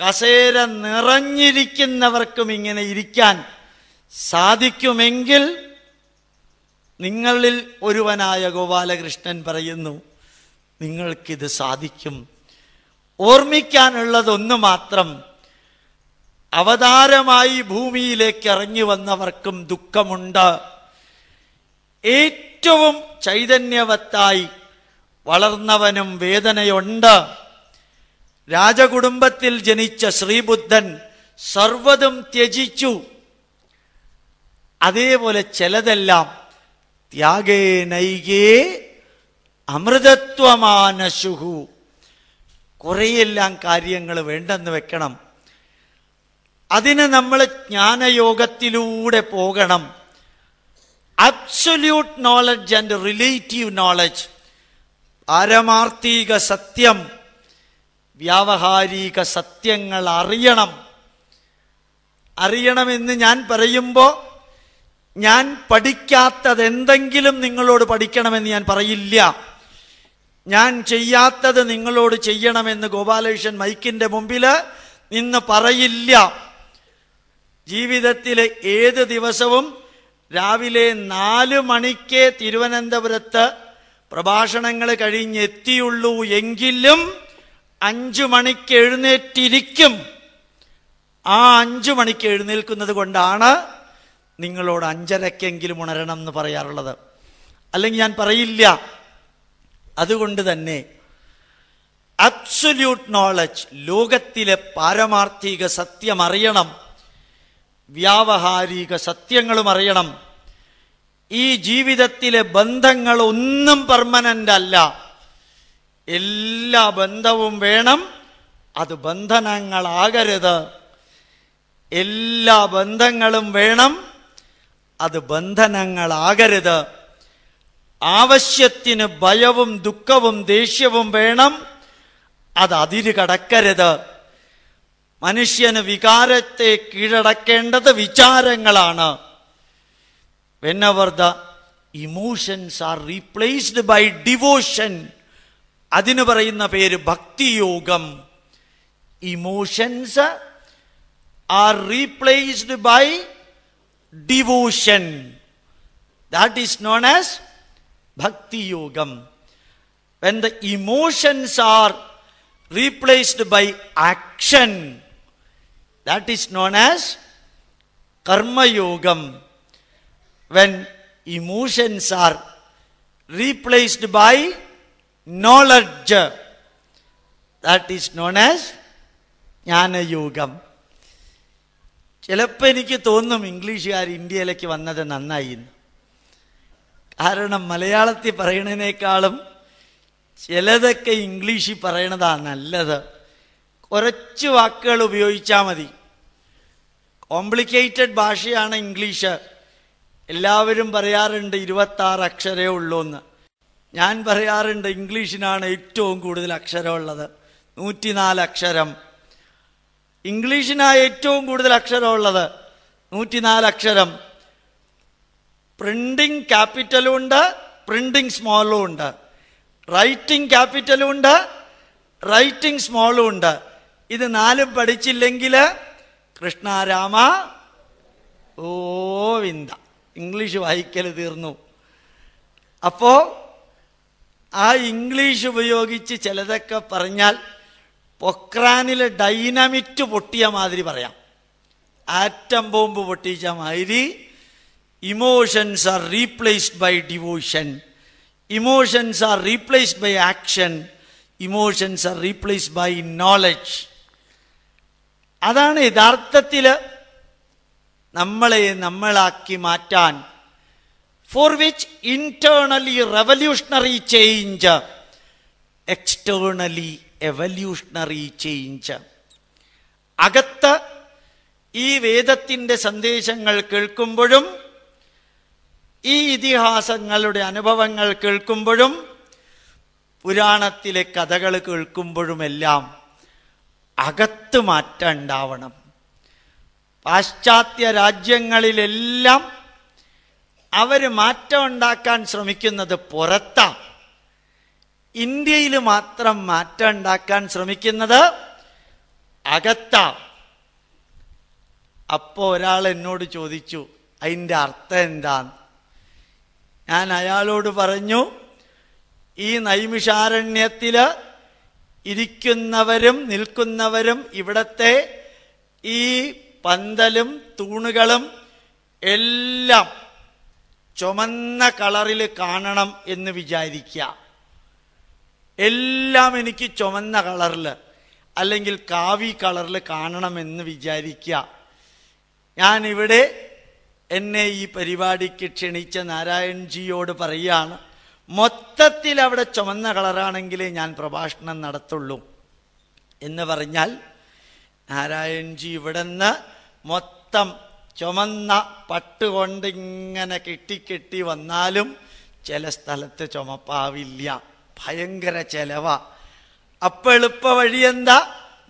കസേര നിറഞ്ഞിരിക്കുന്നവർക്കും ഇങ്ങനെ ഇരിക്കാൻ സാധിക്കുമെങ്കിൽ നിങ്ങളിൽ ഒരുവനായ ഗോപാലകൃഷ്ണൻ പറയുന്നു നിങ്ങൾക്കിത് സാധിക്കും ഓർമ്മിക്കാനുള്ളതൊന്നു മാത്രം അവതാരമായി ഭൂമിയിലേക്ക് ഇറങ്ങി വന്നവർക്കും ദുഃഖമുണ്ട് ഏറ്റവും ചൈതന്യവത്തായി വളർന്നവനും വേദനയുണ്ട് രാജകുടുംബത്തിൽ ജനിച്ച ശ്രീബുദ്ധൻ സർവതും ത്യജിച്ചു അതേപോലെ ചിലതെല്ലാം ത്യാഗേ നൈകേ അമൃതത്വമാനശുഹു കുറേയെല്ലാം കാര്യങ്ങൾ വേണ്ടെന്ന് വെക്കണം അതിന് നമ്മൾ ജ്ഞാനയോഗത്തിലൂടെ പോകണം absolute knowledge and relative knowledge പാരമാർത്ഥിക സത്യം വ്യാവഹാരിക സത്യങ്ങൾ അറിയണം അറിയണമെന്ന് ഞാൻ പറയുമ്പോൾ ഞാൻ എന്തെങ്കിലും നിങ്ങളോട് പഠിക്കണമെന്ന് ഞാൻ പറയില്ല ഞാൻ ചെയ്യാത്തത് നിങ്ങളോട് ചെയ്യണമെന്ന് ഗോപാലകൃഷ്ണൻ മൈക്കിൻ്റെ മുമ്പിൽ നിന്ന് പറയില്ല ജീവിതത്തിലെ ഏത് ദിവസവും രാവിലെ നാല് മണിക്ക് തിരുവനന്തപുരത്ത് പ്രഭാഷണങ്ങൾ കഴിഞ്ഞെത്തിയുള്ളൂ എങ്കിലും അഞ്ചു മണിക്ക് എഴുന്നേറ്റിരിക്കും ആ അഞ്ചു മണിക്ക് എഴുന്നേൽക്കുന്നത് കൊണ്ടാണ് നിങ്ങളോട് അഞ്ചരക്കെങ്കിലും ഉണരണം എന്ന് പറയാറുള്ളത് അല്ലെങ്കിൽ ഞാൻ പറയില്ല അതുകൊണ്ട് തന്നെ അബ്സുല്യൂട്ട് നോളജ് ലോകത്തിലെ പാരമാർത്ഥിക സത്യം അറിയണം വ്യാവഹാരിക സത്യങ്ങളും അറിയണം ഈ ജീവിതത്തിലെ ബന്ധങ്ങൾ ഒന്നും പെർമനൻ്റ് അല്ല എല്ലാ ബന്ധവും വേണം അത് ബന്ധനങ്ങളാകരുത് എല്ലാ ബന്ധങ്ങളും വേണം അത് ബന്ധനങ്ങളാകരുത് ആവശ്യത്തിന് ഭയവും ദുഃഖവും ദേഷ്യവും വേണം അത് അതിരുകടക്കരുത് കടക്കരുത് മനുഷ്യന് വികാരത്തെ കീഴടക്കേണ്ടത് വിചാരങ്ങളാണ് when the emotions are replaced by devotion അതിന് പറയുന്ന പേര് ഭക്തിയോഗം emotions are replaced by devotion that is known as ഭക്തിയോഗം when the emotions are replaced by action That is known as karma yogam. When emotions are replaced by knowledge, that is known as jnana yogam. ചിലപ്പോൾ എനിക്ക് തോന്നും ഇംഗ്ലീഷുകാർ ഇന്ത്യയിലേക്ക് വന്നത് നന്നായി കാരണം മലയാളത്തിൽ പറയണതിനേക്കാളും ചിലതൊക്കെ ഇംഗ്ലീഷിൽ പറയണതാണ് നല്ലത് കുറച്ച് വാക്കുകൾ ഉപയോഗിച്ചാൽ മതി കോംപ്ലിക്കേറ്റഡ് ഭാഷയാണ് ഇംഗ്ലീഷ് എല്ലാവരും പറയാറുണ്ട് ഇരുപത്താറ് അക്ഷരേ ഉള്ളൂ എന്ന് ഞാൻ പറയാറുണ്ട് ഇംഗ്ലീഷിനാണ് ഏറ്റവും കൂടുതൽ അക്ഷരമുള്ളത് നൂറ്റിനാല് അക്ഷരം ഇംഗ്ലീഷിനാണ് ഏറ്റവും കൂടുതൽ അക്ഷരമുള്ളത് നൂറ്റിനാല് അക്ഷരം പ്രിൻറ്റിങ് ക്യാപിറ്റലും ഉണ്ട് പ്രിൻറ്റിങ് സ്മോളും ഉണ്ട് റൈറ്റിംഗ് ക്യാപിറ്റലും ഉണ്ട് റൈറ്റിംഗ് സ്മോളും ഉണ്ട് ഇത് നാലും പഠിച്ചില്ലെങ്കിൽ കൃഷ്ണ രാമ ഗോവിന്ദ ഇംഗ്ലീഷ് വായിക്കൽ തീർന്നു അപ്പോ ആ ഇംഗ്ലീഷ് ഉപയോഗിച്ച് ചിലതൊക്കെ പറഞ്ഞാൽ പൊക്രാനിലെ ഡൈനമിറ്റ് പൊട്ടിയ മാതിരി പറയാം ആറ്റം ബോംബ് പൊട്ടിച്ച മാതിരി emotions are replaced by devotion emotions are replaced by action emotions are replaced by knowledge അതാണ് യഥാർത്ഥത്തിൽ നമ്മളെ നമ്മളാക്കി മാറ്റാൻ for which internally revolutionary change externally evolutionary change അകത്ത് ഈ വേദത്തിൻ്റെ സന്ദേശങ്ങൾ കേൾക്കുമ്പോഴും ഈ ഇതിഹാസങ്ങളുടെ അനുഭവങ്ങൾ കേൾക്കുമ്പോഴും പുരാണത്തിലെ കഥകൾ കേൾക്കുമ്പോഴുമെല്ലാം അകത്ത് മാറ്റം ഉണ്ടാവണം പാശ്ചാത്യ രാജ്യങ്ങളിലെല്ലാം അവർ മാറ്റം ഉണ്ടാക്കാൻ ശ്രമിക്കുന്നത് പുറത്താ ഇന്ത്യയിൽ മാത്രം മാറ്റം ഉണ്ടാക്കാൻ ശ്രമിക്കുന്നത് അകത്താ അപ്പോൾ ഒരാൾ എന്നോട് ചോദിച്ചു അതിൻ്റെ അർത്ഥം എന്താണ് ഞാൻ അയാളോട് പറഞ്ഞു ഈ നൈമിഷാരണ്യത്തിൽ ഇരിക്കുന്നവരും നിൽക്കുന്നവരും ഇവിടത്തെ ഈ പന്തലും തൂണുകളും എല്ലാം ചുമന്ന കളറിൽ കാണണം എന്ന് വിചാരിക്കുക എല്ലാം എനിക്ക് ചുമന്ന കളറിൽ അല്ലെങ്കിൽ കാവി കളറിൽ കാണണമെന്ന് വിചാരിക്കുക ഞാനിവിടെ എന്നെ ഈ പരിപാടിക്ക് ക്ഷണിച്ച നാരായൺജിയോട് പറയുകയാണ് മൊത്തത്തിൽ അവിടെ ചുമന്ന കളറാണെങ്കിലേ ഞാൻ പ്രഭാഷണം നടത്തുള്ളൂ എന്ന് പറഞ്ഞാൽ നാരായൺജി ഇവിടുന്ന് മൊത്തം ചുമന്ന പട്ടുകൊണ്ട് ഇങ്ങനെ കെട്ടിക്കെട്ടി വന്നാലും ചില സ്ഥലത്ത് ചുമപ്പാവില്ല ഭയങ്കര ചെലവ അപ്പൊ എളുപ്പ വഴി എന്താ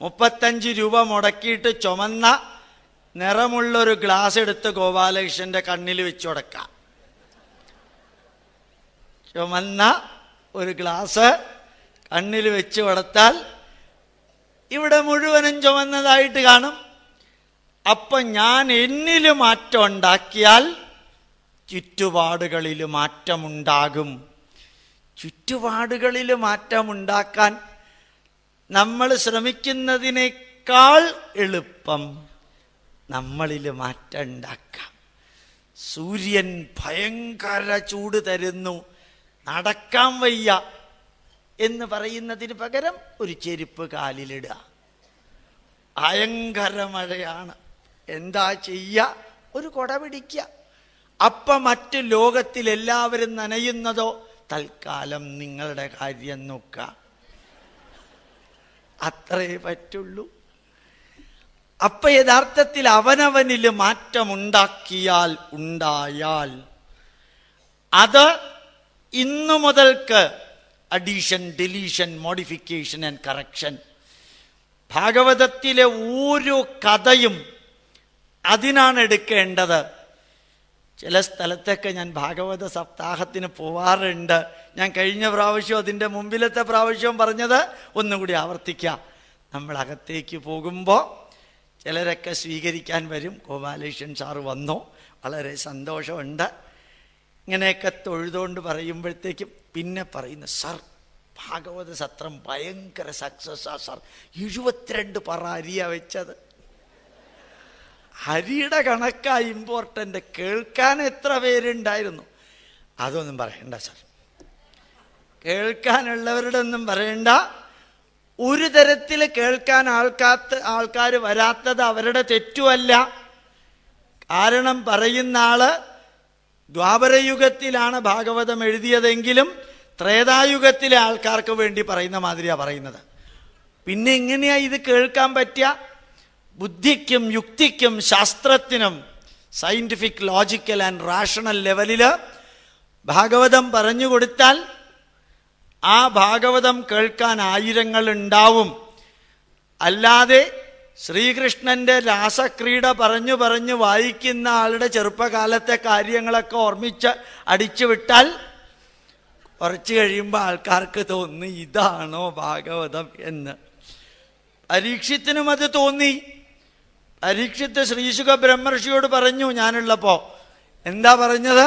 മുപ്പത്തഞ്ച് രൂപ മുടക്കിയിട്ട് ചുമന്ന നിറമുള്ളൊരു ഗ്ലാസ് എടുത്ത് ഗോപാലകൃഷ്ണന്റെ കണ്ണിൽ വെച്ചുടക്കാം ചുമന്ന ഒരു ഗ്ലാസ് കണ്ണിൽ വെച്ച് കൊടുത്താൽ ഇവിടെ മുഴുവനും ചുമന്നതായിട്ട് കാണും അപ്പം ഞാൻ എന്നിൽ മാറ്റം ഉണ്ടാക്കിയാൽ ചുറ്റുപാടുകളിൽ മാറ്റമുണ്ടാകും ചുറ്റുപാടുകളിൽ മാറ്റമുണ്ടാക്കാൻ നമ്മൾ ശ്രമിക്കുന്നതിനേക്കാൾ എളുപ്പം നമ്മളിൽ മാറ്റം ഉണ്ടാക്കാം സൂര്യൻ ഭയങ്കര ചൂട് തരുന്നു നടക്കാൻ വയ്യ എന്ന് പറയുന്നതിന് പകരം ഒരു ചെരുപ്പ് കാലിലിടുക ഭയങ്കര മഴയാണ് എന്താ ചെയ്യ ഒരു കൊട പിടിക്കുക മറ്റ് മറ്റു ലോകത്തിലെല്ലാവരും നനയുന്നതോ തൽക്കാലം നിങ്ങളുടെ കാര്യം നോക്ക അത്രേ പറ്റുള്ളൂ അപ്പ യഥാർത്ഥത്തിൽ അവനവനിൽ മാറ്റമുണ്ടാക്കിയാൽ ഉണ്ടായാൽ അത് ഇന്നു മുതൽക്ക് addition deletion modification and correction ഭാഗവതത്തിലെ ഓരോ കഥയും അതിനാണ് എടുക്കേണ്ടത് ചില സ്ഥലത്തൊക്കെ ഞാൻ ഭാഗവത സപ്താഹത്തിന് പോവാറുണ്ട് ഞാൻ കഴിഞ്ഞ പ്രാവശ്യം അതിൻ്റെ മുമ്പിലത്തെ പ്രാവശ്യം പറഞ്ഞത് ഒന്നുകൂടി ആവർത്തിക്കാം നമ്മളകത്തേക്ക് പോകുമ്പോൾ ചിലരൊക്കെ സ്വീകരിക്കാൻ വരും ഗോപാലകൃഷ്ണൻ സാറ് വന്നു വളരെ സന്തോഷമുണ്ട് ഇങ്ങനെയൊക്കെ തൊഴുതുകൊണ്ട് പറയുമ്പോഴത്തേക്കും പിന്നെ പറയുന്നു സർ ഭാഗവത സത്രം ഭയങ്കര ആ സർ എഴുപത്തിരണ്ട് പറ അരിയാ വെച്ചത് ഹരിയുടെ കണക്കാ ഇമ്പോർട്ടൻ്റ് കേൾക്കാൻ എത്ര പേരുണ്ടായിരുന്നു അതൊന്നും പറയണ്ട സർ കേൾക്കാനുള്ളവരുടെ ഒന്നും പറയണ്ട ഒരു തരത്തിൽ കേൾക്കാൻ ആൾക്കാത്ത ആൾക്കാർ വരാത്തത് അവരുടെ തെറ്റുമല്ല കാരണം പറയുന്ന ആള് ദ്വാപരയുഗത്തിലാണ് ഭാഗവതം എഴുതിയതെങ്കിലും ത്രേതായുഗത്തിലെ ആൾക്കാർക്ക് വേണ്ടി പറയുന്ന മാതിരിയാണ് പറയുന്നത് പിന്നെ എങ്ങനെയാ ഇത് കേൾക്കാൻ പറ്റിയ ബുദ്ധിക്കും യുക്തിക്കും ശാസ്ത്രത്തിനും സയൻറ്റിഫിക് ലോജിക്കൽ ആൻഡ് റാഷണൽ ലെവലിൽ ഭാഗവതം പറഞ്ഞു കൊടുത്താൽ ആ ഭാഗവതം കേൾക്കാൻ ആയിരങ്ങൾ ഉണ്ടാവും അല്ലാതെ ശ്രീകൃഷ്ണന്റെ രാസക്രീഡ പറഞ്ഞു പറഞ്ഞു വായിക്കുന്ന ആളുടെ ചെറുപ്പകാലത്തെ കാര്യങ്ങളൊക്കെ ഓർമ്മിച്ച് അടിച്ചുവിട്ടാൽ കുറച്ച് കഴിയുമ്പോൾ ആൾക്കാർക്ക് തോന്നി ഇതാണോ ഭാഗവതം എന്ന് പരീക്ഷത്തിനും അത് തോന്നി പരീക്ഷത്ത് ശ്രീശുഖ ബ്രഹ്മർഷിയോട് പറഞ്ഞു ഞാനുള്ളപ്പോ എന്താ പറഞ്ഞത്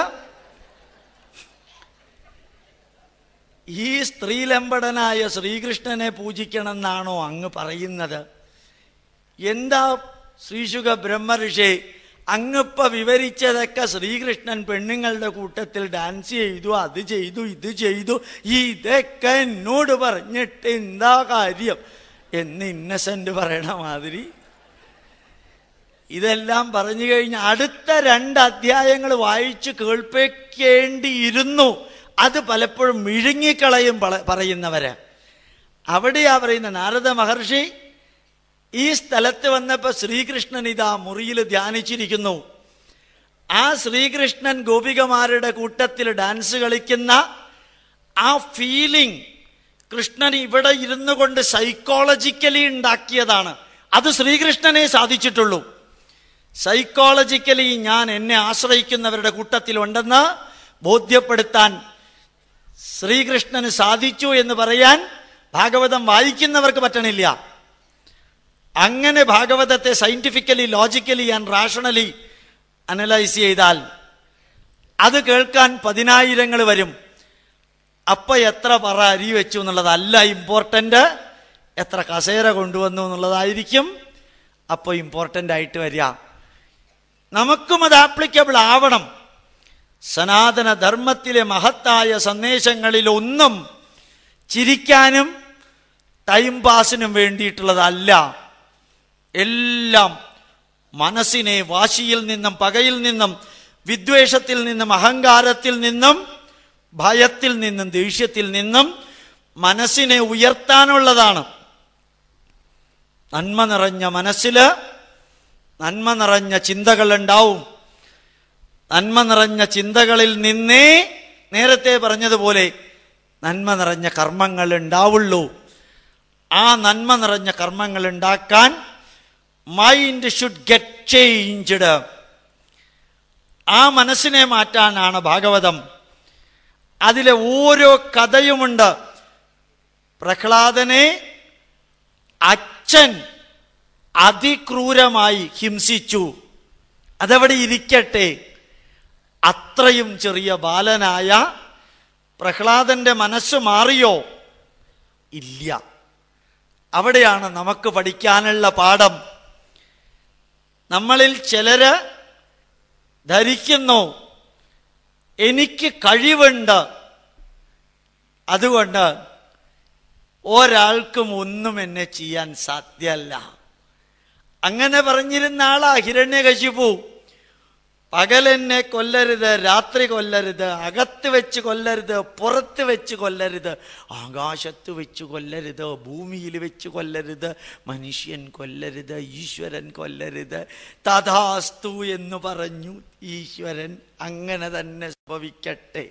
ഈ സ്ത്രീലമ്പടനായ ശ്രീകൃഷ്ണനെ പൂജിക്കണം എന്നാണോ അങ്ങ് പറയുന്നത് എന്താ ശ്രീശുഖ ബ്രഹ്മഋഷി അങ്ങിപ്പ വിവരിച്ചതൊക്കെ ശ്രീകൃഷ്ണൻ പെണ്ണുങ്ങളുടെ കൂട്ടത്തിൽ ഡാൻസ് ചെയ്തു അത് ചെയ്തു ഇത് ചെയ്തു ഇതൊക്കെ എന്നോട് പറഞ്ഞിട്ട് എന്താ കാര്യം എന്ന് ഇന്നസെന്റ് പറയണ മാതിരി ഇതെല്ലാം പറഞ്ഞു കഴിഞ്ഞ അടുത്ത രണ്ട് അധ്യായങ്ങൾ വായിച്ചു കേൾപ്പിക്കേണ്ടിയിരുന്നു അത് പലപ്പോഴും മിഴുങ്ങിക്കളയും പറയുന്നവരെ അവിടെയാ പറയുന്ന നാരദ മഹർഷി ഈ സ്ഥലത്ത് വന്നപ്പോൾ ശ്രീകൃഷ്ണൻ ഇതാ മുറിയിൽ ധ്യാനിച്ചിരിക്കുന്നു ആ ശ്രീകൃഷ്ണൻ ഗോപികമാരുടെ കൂട്ടത്തിൽ ഡാൻസ് കളിക്കുന്ന ആ ഫീലിംഗ് കൃഷ്ണൻ ഇവിടെ ഇരുന്നു കൊണ്ട് സൈക്കോളജിക്കലി ഉണ്ടാക്കിയതാണ് അത് ശ്രീകൃഷ്ണനെ സാധിച്ചിട്ടുള്ളൂ സൈക്കോളജിക്കലി ഞാൻ എന്നെ ആശ്രയിക്കുന്നവരുടെ കൂട്ടത്തിലുണ്ടെന്ന് ബോധ്യപ്പെടുത്താൻ ശ്രീകൃഷ്ണന് സാധിച്ചു എന്ന് പറയാൻ ഭാഗവതം വായിക്കുന്നവർക്ക് പറ്റണില്ല അങ്ങനെ ഭാഗവതത്തെ scientifically logically and rationally analyse ചെയ്താൽ അത് കേൾക്കാൻ പതിനായിരങ്ങൾ വരും അപ്പം എത്ര പറ അരി വെച്ചു എന്നുള്ളതല്ല ഇമ്പോർട്ടൻ്റ് എത്ര കസേര കൊണ്ടുവന്നു എന്നുള്ളതായിരിക്കും അപ്പോൾ ഇമ്പോർട്ടൻ്റ് ആയിട്ട് വരിക നമുക്കും അത് ആപ്ലിക്കബിൾ ആവണം സനാതന ധർമ്മത്തിലെ മഹത്തായ സന്ദേശങ്ങളിലൊന്നും ചിരിക്കാനും ടൈം പാസിനും വേണ്ടിയിട്ടുള്ളതല്ല എല്ലാം മനസ്സിനെ വാശിയിൽ നിന്നും പകയിൽ നിന്നും വിദ്വേഷത്തിൽ നിന്നും അഹങ്കാരത്തിൽ നിന്നും ഭയത്തിൽ നിന്നും ദേഷ്യത്തിൽ നിന്നും മനസ്സിനെ ഉയർത്താനുള്ളതാണ് നന്മ നിറഞ്ഞ മനസ്സിൽ നന്മ നിറഞ്ഞ ചിന്തകൾ ഉണ്ടാവും നന്മ നിറഞ്ഞ ചിന്തകളിൽ നിന്നേ നേരത്തെ പറഞ്ഞതുപോലെ നന്മ നിറഞ്ഞ കർമ്മങ്ങൾ ഉണ്ടാവുള്ളൂ ആ നന്മ നിറഞ്ഞ കർമ്മങ്ങൾ ഉണ്ടാക്കാൻ മൈൻഡ് ഷുഡ് ഗെറ്റ് ചേഞ്ച്ഡ് ആ മനസ്സിനെ മാറ്റാനാണ് ഭാഗവതം അതിലെ ഓരോ കഥയുമുണ്ട് പ്രഹ്ലാദനെ അച്ഛൻ അതിക്രൂരമായി ഹിംസിച്ചു അതവിടെ ഇരിക്കട്ടെ അത്രയും ചെറിയ ബാലനായ പ്രഹ്ലാദൻ്റെ മനസ്സ് മാറിയോ ഇല്ല അവിടെയാണ് നമുക്ക് പഠിക്കാനുള്ള പാഠം നമ്മളിൽ ചിലര് ധരിക്കുന്നു എനിക്ക് കഴിവുണ്ട് അതുകൊണ്ട് ഒരാൾക്കും ഒന്നും എന്നെ ചെയ്യാൻ സാധ്യമല്ല അങ്ങനെ പറഞ്ഞിരുന്ന ആളാ ഹിരണ്യകശിപു പകലെന്നെ കൊല്ലരുത് രാത്രി കൊല്ലരുത് അകത്ത് വെച്ച് കൊല്ലരുത് പുറത്ത് വെച്ച് കൊല്ലരുത് ആകാശത്ത് വെച്ച് കൊല്ലരുത് ഭൂമിയിൽ വെച്ച് കൊല്ലരുത് മനുഷ്യൻ കൊല്ലരുത് ഈശ്വരൻ കൊല്ലരുത് തഥാസ്തു എന്ന് പറഞ്ഞു ഈശ്വരൻ അങ്ങനെ തന്നെ സംഭവിക്കട്ടെ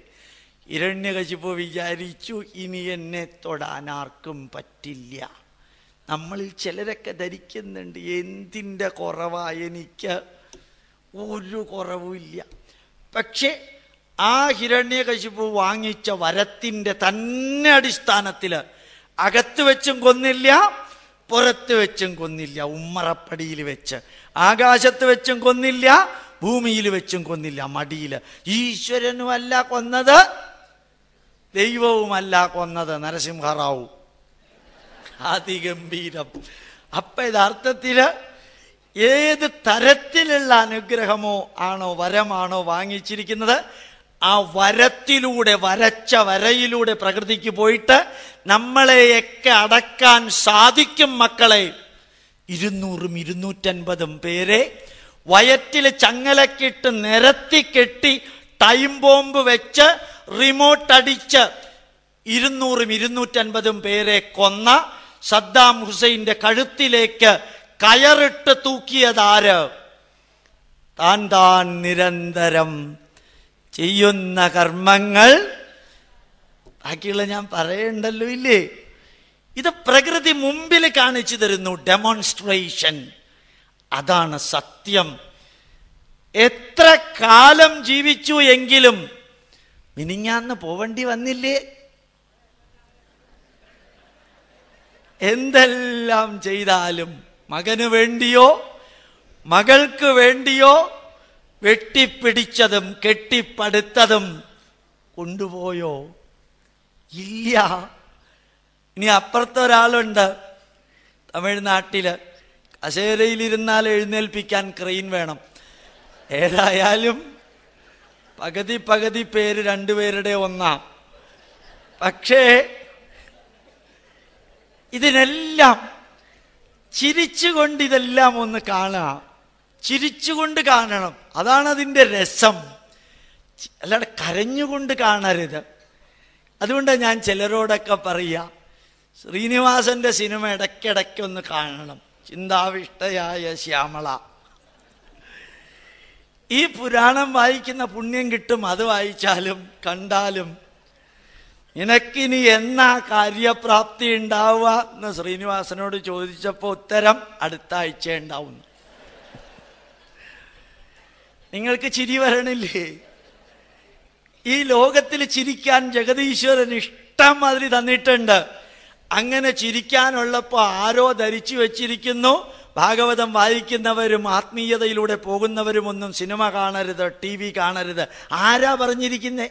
ഇരണ്യകശിപ്പ് വിചാരിച്ചു ഇനി എന്നെ തൊടാൻ ആർക്കും പറ്റില്ല നമ്മളിൽ ചിലരൊക്കെ ധരിക്കുന്നുണ്ട് എന്തിൻ്റെ കുറവാ എനിക്ക് ഒരു കുറവുമില്ല പക്ഷേ ആ ഹിരണ്യകശിപു വാങ്ങിച്ച വരത്തിൻ്റെ തന്നെ അടിസ്ഥാനത്തിൽ അകത്ത് വെച്ചും കൊന്നില്ല പുറത്ത് വെച്ചും കൊന്നില്ല ഉമ്മറപ്പടിയിൽ വെച്ച് ആകാശത്ത് വെച്ചും കൊന്നില്ല ഭൂമിയിൽ വെച്ചും കൊന്നില്ല മടിയിൽ ഈശ്വരനുമല്ല കൊന്നത് ദൈവവുമല്ല കൊന്നത് നരസിംഹറാവു അതിഗംഭീരം അപ്പം യഥാർത്ഥത്തിൽ ഏത് തരത്തിലുള്ള അനുഗ്രഹമോ ആണോ വരമാണോ വാങ്ങിച്ചിരിക്കുന്നത് ആ വരത്തിലൂടെ വരച്ച വരയിലൂടെ പ്രകൃതിക്ക് പോയിട്ട് നമ്മളെയൊക്കെ അടക്കാൻ സാധിക്കും മക്കളെ ഇരുന്നൂറും ഇരുന്നൂറ്റൻപതും പേരെ വയറ്റിൽ ചങ്ങലക്കിട്ട് നിരത്തി കെട്ടി ടൈം ബോംബ് വെച്ച് റിമോട്ട് അടിച്ച് ഇരുന്നൂറും ഇരുന്നൂറ്റൻപതും പേരെ കൊന്ന സദ്ദാം ഹുസൈൻ്റെ കഴുത്തിലേക്ക് കയറിട്ട് തൂക്കിയതാര് താൻ താൻ നിരന്തരം ചെയ്യുന്ന കർമ്മങ്ങൾ ബാക്കിയുള്ള ഞാൻ പറയണ്ടല്ലോ ഇല്ലേ ഇത് പ്രകൃതി മുമ്പിൽ കാണിച്ചു തരുന്നു ഡെമോൺസ്ട്രേഷൻ അതാണ് സത്യം എത്ര കാലം ജീവിച്ചു എങ്കിലും മിനിങ്ങാന്ന് പോവേണ്ടി വന്നില്ലേ എന്തെല്ലാം ചെയ്താലും മകന് വേണ്ടിയോ മകൾക്ക് വേണ്ടിയോ വെട്ടിപ്പിടിച്ചതും കെട്ടിപ്പടുത്തതും കൊണ്ടുപോയോ ഇല്ല ഇനി അപ്പുറത്തൊരാളുണ്ട് തമിഴ്നാട്ടില് കശേരയിലിരുന്നാൽ എഴുന്നേൽപ്പിക്കാൻ ക്രെയിൻ വേണം ഏതായാലും പകുതി പകുതി പേര് രണ്ടുപേരുടെ ഒന്നാം പക്ഷേ ഇതിനെല്ലാം ചിരിച്ചുകൊണ്ട് ഇതെല്ലാം ഒന്ന് കാണാം ചിരിച്ചുകൊണ്ട് കാണണം അതാണ് അതിൻ്റെ രസം അല്ലാതെ കരഞ്ഞുകൊണ്ട് കാണരുത് അതുകൊണ്ടാണ് ഞാൻ ചിലരോടൊക്കെ പറയുക ശ്രീനിവാസൻ്റെ സിനിമ ഇടയ്ക്കിടയ്ക്കൊന്ന് കാണണം ചിന്താവിഷ്ടയായ ശ്യാമള ഈ പുരാണം വായിക്കുന്ന പുണ്യം കിട്ടും അത് വായിച്ചാലും കണ്ടാലും നിനക്കിനി എന്നാ കാര്യപ്രാപ്തി ഉണ്ടാവുക എന്ന് ശ്രീനിവാസനോട് ചോദിച്ചപ്പോൾ ഉത്തരം അടുത്ത ആഴ്ച ഉണ്ടാവുന്നു നിങ്ങൾക്ക് ചിരി വരണില്ലേ ഈ ലോകത്തിൽ ചിരിക്കാൻ ജഗതീശ്വരൻ ഇഷ്ടം മാതിരി തന്നിട്ടുണ്ട് അങ്ങനെ ചിരിക്കാനുള്ളപ്പോൾ ആരോ ധരിച്ചു വെച്ചിരിക്കുന്നു ഭാഗവതം വായിക്കുന്നവരും ആത്മീയതയിലൂടെ പോകുന്നവരും ഒന്നും സിനിമ കാണരുത് ടി കാണരുത് ആരാ പറഞ്ഞിരിക്കുന്നേ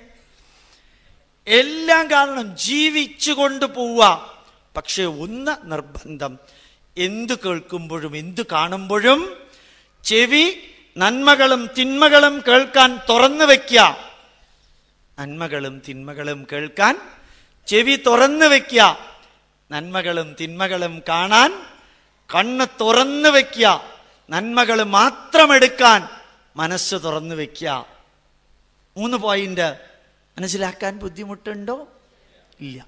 എല്ലാം കാരണം ജീവിച്ചു കൊണ്ട് പോവുക പക്ഷേ ഒന്ന് നിർബന്ധം എന്തു കേൾക്കുമ്പോഴും എന്തു കാണുമ്പോഴും ചെവി നന്മകളും തിന്മകളും കേൾക്കാൻ തുറന്നു വയ്ക്കുക നന്മകളും തിന്മകളും കേൾക്കാൻ ചെവി തുറന്നു വയ്ക്കുക നന്മകളും തിന്മകളും കാണാൻ കണ്ണ് തുറന്നു വയ്ക്കുക നന്മകൾ മാത്രം എടുക്കാൻ മനസ്സ് തുറന്നു വയ്ക്കുക മൂന്ന് പോയിന്റ് മനസ്സിലാക്കാൻ ബുദ്ധിമുട്ടുണ്ടോ ഇല്ല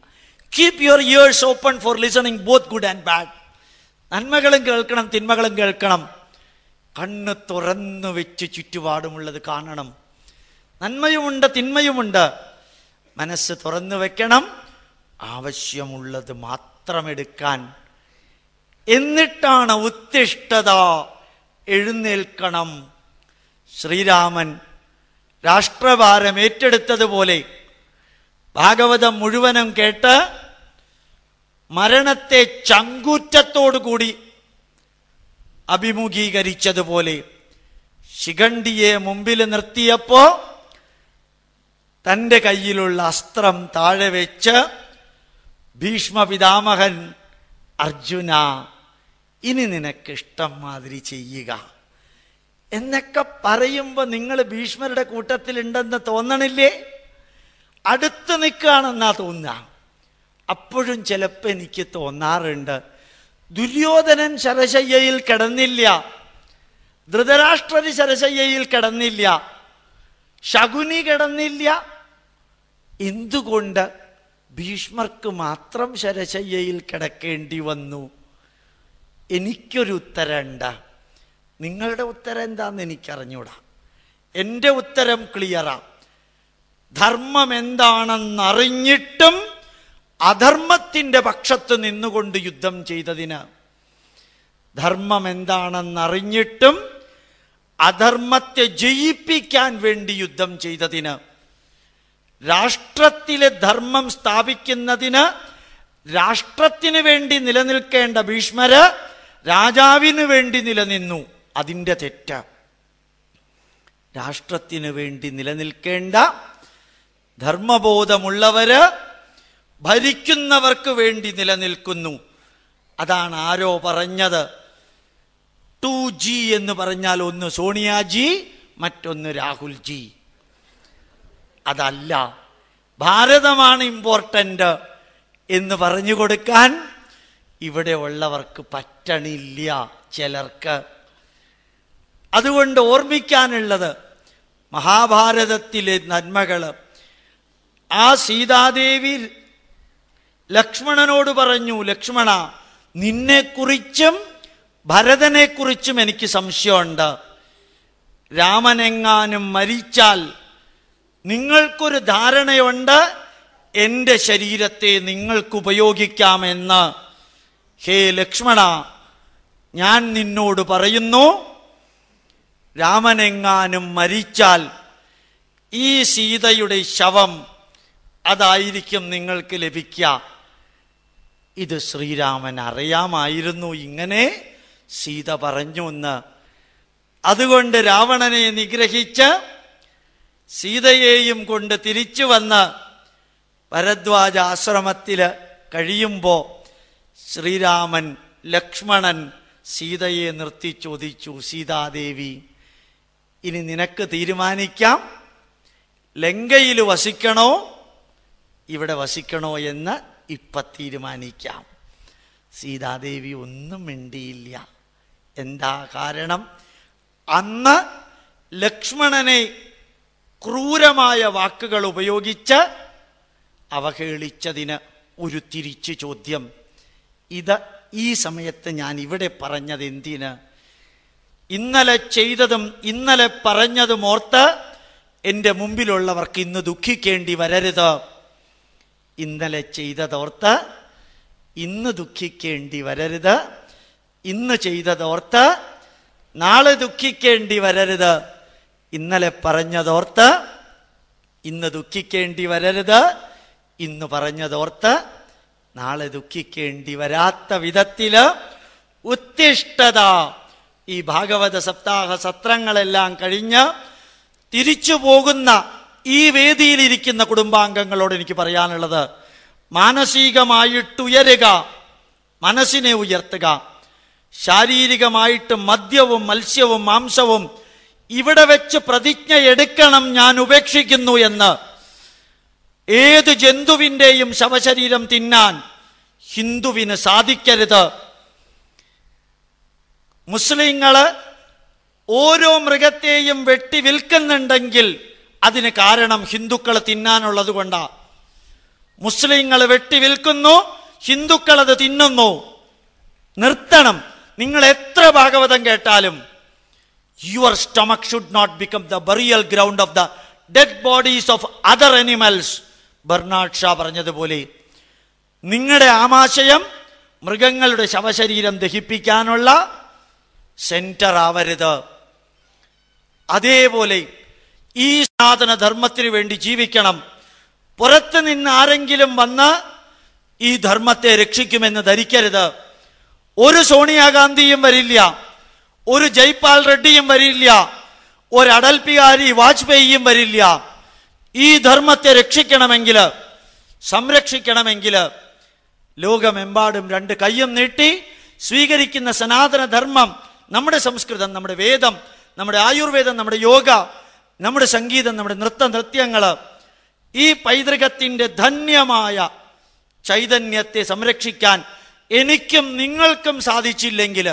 keep your ears open for listening both good and bad നന്മകളും കേൾക്കണം തിന്മകളും കേൾക്കണം കണ്ണ് തുറന്നു വെച്ച് ചുറ്റുപാടുമുള്ളത് കാണണം നന്മയുമുണ്ട് തിന്മയുമുണ്ട് മനസ്സ് തുറന്നു വെക്കണം ആവശ്യമുള്ളത് മാത്രം എടുക്കാൻ എന്നിട്ടാണ് ഉത്തിഷ്ഠത എഴുന്നേൽക്കണം ശ്രീരാമൻ രാഷ്ട്രഭാരം ഏറ്റെടുത്തതുപോലെ ഭാഗവതം മുഴുവനും കേട്ട് മരണത്തെ ചങ്കൂറ്റത്തോടുകൂടി അഭിമുഖീകരിച്ചതുപോലെ ശിഖണ്ഡിയെ മുമ്പിൽ നിർത്തിയപ്പോൾ തൻ്റെ കയ്യിലുള്ള അസ്ത്രം താഴെ വെച്ച് ഭീഷ്മപിതാമഹൻ അർജുന ഇനി നിനക്കിഷ്ടം മാതിരി ചെയ്യുക എന്നൊക്കെ പറയുമ്പോൾ നിങ്ങൾ ഭീഷ്മരുടെ കൂട്ടത്തിലുണ്ടെന്ന് തോന്നണില്ലേ അടുത്ത് നിൽക്കുകയാണെന്നാ തോന്നുക അപ്പോഴും ചിലപ്പോൾ എനിക്ക് തോന്നാറുണ്ട് ദുര്യോധനൻ ശരശയ്യയിൽ കിടന്നില്ല ധൃതരാഷ്ട്രന് ശരശയ്യയിൽ കിടന്നില്ല ശകുനി കിടന്നില്ല എന്തുകൊണ്ട് ഭീഷ്മർക്ക് മാത്രം ശരശയ്യയിൽ കിടക്കേണ്ടി വന്നു എനിക്കൊരു ഉത്തരണ്ട നിങ്ങളുടെ ഉത്തരം എന്താണെന്ന് എനിക്കറിഞ്ഞൂടാ എൻ്റെ ഉത്തരം ക്ലിയറാ ധർമ്മം എന്താണെന്നറിഞ്ഞിട്ടും അധർമ്മത്തിൻ്റെ പക്ഷത്ത് നിന്നുകൊണ്ട് യുദ്ധം ചെയ്തതിന് ധർമ്മം എന്താണെന്നറിഞ്ഞിട്ടും അധർമ്മത്തെ ജയിപ്പിക്കാൻ വേണ്ടി യുദ്ധം ചെയ്തതിന് രാഷ്ട്രത്തിലെ ധർമ്മം സ്ഥാപിക്കുന്നതിന് രാഷ്ട്രത്തിന് വേണ്ടി നിലനിൽക്കേണ്ട ഭീഷ്മര് രാജാവിനു വേണ്ടി നിലനിന്നു അതിൻ്റെ തെറ്റ രാഷ്ട്രത്തിനു വേണ്ടി നിലനിൽക്കേണ്ട ധർമ്മബോധമുള്ളവര് ഭരിക്കുന്നവർക്ക് വേണ്ടി നിലനിൽക്കുന്നു അതാണ് ആരോ പറഞ്ഞത് ടു ജി എന്ന് പറഞ്ഞാൽ ഒന്ന് സോണിയാജി മറ്റൊന്ന് രാഹുൽജി അതല്ല ഭാരതമാണ് ഇമ്പോർട്ടൻ്റ് എന്ന് പറഞ്ഞു കൊടുക്കാൻ ഇവിടെ ഉള്ളവർക്ക് പറ്റണില്ല ചിലർക്ക് അതുകൊണ്ട് ഓർമ്മിക്കാനുള്ളത് മഹാഭാരതത്തിലെ നന്മകൾ ആ സീതാദേവി ലക്ഷ്മണനോട് പറഞ്ഞു ലക്ഷ്മണ നിന്നെക്കുറിച്ചും ഭരതനെക്കുറിച്ചും എനിക്ക് സംശയമുണ്ട് രാമനെങ്ങാനും മരിച്ചാൽ നിങ്ങൾക്കൊരു ധാരണയുണ്ട് എൻ്റെ ശരീരത്തെ നിങ്ങൾക്ക് ഉപയോഗിക്കാമെന്ന് ഹേ ലക്ഷ്മണ ഞാൻ നിന്നോട് പറയുന്നു രാമനെങ്ങാനും മരിച്ചാൽ ഈ സീതയുടെ ശവം അതായിരിക്കും നിങ്ങൾക്ക് ലഭിക്കുക ഇത് ശ്രീരാമൻ അറിയാമായിരുന്നു ഇങ്ങനെ സീത പറഞ്ഞു എന്ന് അതുകൊണ്ട് രാവണനെ നിഗ്രഹിച്ച് സീതയെയും കൊണ്ട് തിരിച്ചു വന്ന് ഭരദ്വാജ ആശ്രമത്തിൽ കഴിയുമ്പോൾ ശ്രീരാമൻ ലക്ഷ്മണൻ സീതയെ നിർത്തി ചോദിച്ചു സീതാദേവി ഇനി നിനക്ക് തീരുമാനിക്കാം ലങ്കയിൽ വസിക്കണോ ഇവിടെ വസിക്കണോ എന്ന് ഇപ്പ തീരുമാനിക്കാം സീതാദേവി ഒന്നും മിണ്ടിയില്ല എന്താ കാരണം അന്ന് ലക്ഷ്മണനെ ക്രൂരമായ വാക്കുകൾ ഉപയോഗിച്ച് അവഹേളിച്ചതിന് ഒരു തിരിച്ചു ചോദ്യം ഇത് ഈ സമയത്ത് ഞാൻ ഇവിടെ പറഞ്ഞത് എന്തിന് ഇന്നലെ ചെയ്തതും ഇന്നലെ പറഞ്ഞതും ഓർത്ത് എൻ്റെ മുമ്പിലുള്ളവർക്ക് ഇന്ന് ദുഃഖിക്കേണ്ടി വരരുത് ഇന്നലെ ചെയ്തതോർത്ത് ഇന്ന് ദുഃഖിക്കേണ്ടി വരരുത് ഇന്ന് ചെയ്തതോർത്ത് നാളെ ദുഃഖിക്കേണ്ടി വരരുത് ഇന്നലെ പറഞ്ഞതോർത്ത് ഇന്ന് ദുഃഖിക്കേണ്ടി വരരുത് ഇന്ന് പറഞ്ഞതോർത്ത് നാളെ ദുഃഖിക്കേണ്ടി വരാത്ത വിധത്തിൽ ഉത്തിഷ്ഠത ഈ ഭാഗവത സപ്താഹ സത്രങ്ങളെല്ലാം കഴിഞ്ഞ് തിരിച്ചു പോകുന്ന ഈ വേദിയിലിരിക്കുന്ന കുടുംബാംഗങ്ങളോട് എനിക്ക് പറയാനുള്ളത് മാനസികമായിട്ടുയരുക മനസ്സിനെ ഉയർത്തുക ശാരീരികമായിട്ട് മദ്യവും മത്സ്യവും മാംസവും ഇവിടെ വെച്ച് പ്രതിജ്ഞ എടുക്കണം ഞാൻ ഉപേക്ഷിക്കുന്നു എന്ന് ഏത് ജന്തുവിൻ്റെയും ശവശരീരം തിന്നാൻ ഹിന്ദുവിന് സാധിക്കരുത് മുസ്ലിങ്ങൾ ഓരോ മൃഗത്തെയും വെട്ടി വിൽക്കുന്നുണ്ടെങ്കിൽ അതിന് കാരണം ഹിന്ദുക്കൾ തിന്നാനുള്ളത് കൊണ്ടാണ് മുസ്ലിങ്ങൾ വെട്ടി വിൽക്കുന്നു ഹിന്ദുക്കൾ അത് തിന്നുന്നു നിർത്തണം നിങ്ങൾ എത്ര ഭാഗവതം കേട്ടാലും your stomach should not become the burial ground of the dead bodies of other animals Bernard Shaw പറഞ്ഞതുപോലെ നിങ്ങളുടെ ആമാശയം മൃഗങ്ങളുടെ ശവശരീരം ദഹിപ്പിക്കാനുള്ള സെന്റർ ആവരുത് അതേപോലെ ഈ സനാതന ധർമ്മത്തിന് വേണ്ടി ജീവിക്കണം പുറത്ത് നിന്ന് ആരെങ്കിലും വന്ന് ഈ ധർമ്മത്തെ രക്ഷിക്കുമെന്ന് ധരിക്കരുത് ഒരു സോണിയാഗാന്ധിയും വരില്ല ഒരു ജയ്പാൽ റെഡ്ഡിയും വരില്ല ഒരു അടൽ ബിഹാരി വാജ്പേയിയും വരില്ല ഈ ധർമ്മത്തെ രക്ഷിക്കണമെങ്കിൽ സംരക്ഷിക്കണമെങ്കിൽ ലോകമെമ്പാടും രണ്ട് കയ്യും നീട്ടി സ്വീകരിക്കുന്ന സനാതന ധർമ്മം നമ്മുടെ സംസ്കൃതം നമ്മുടെ വേദം നമ്മുടെ ആയുർവേദം നമ്മുടെ യോഗ നമ്മുടെ സംഗീതം നമ്മുടെ നൃത്ത നൃത്യങ്ങൾ ഈ പൈതൃകത്തിൻ്റെ ധന്യമായ ചൈതന്യത്തെ സംരക്ഷിക്കാൻ എനിക്കും നിങ്ങൾക്കും സാധിച്ചില്ലെങ്കിൽ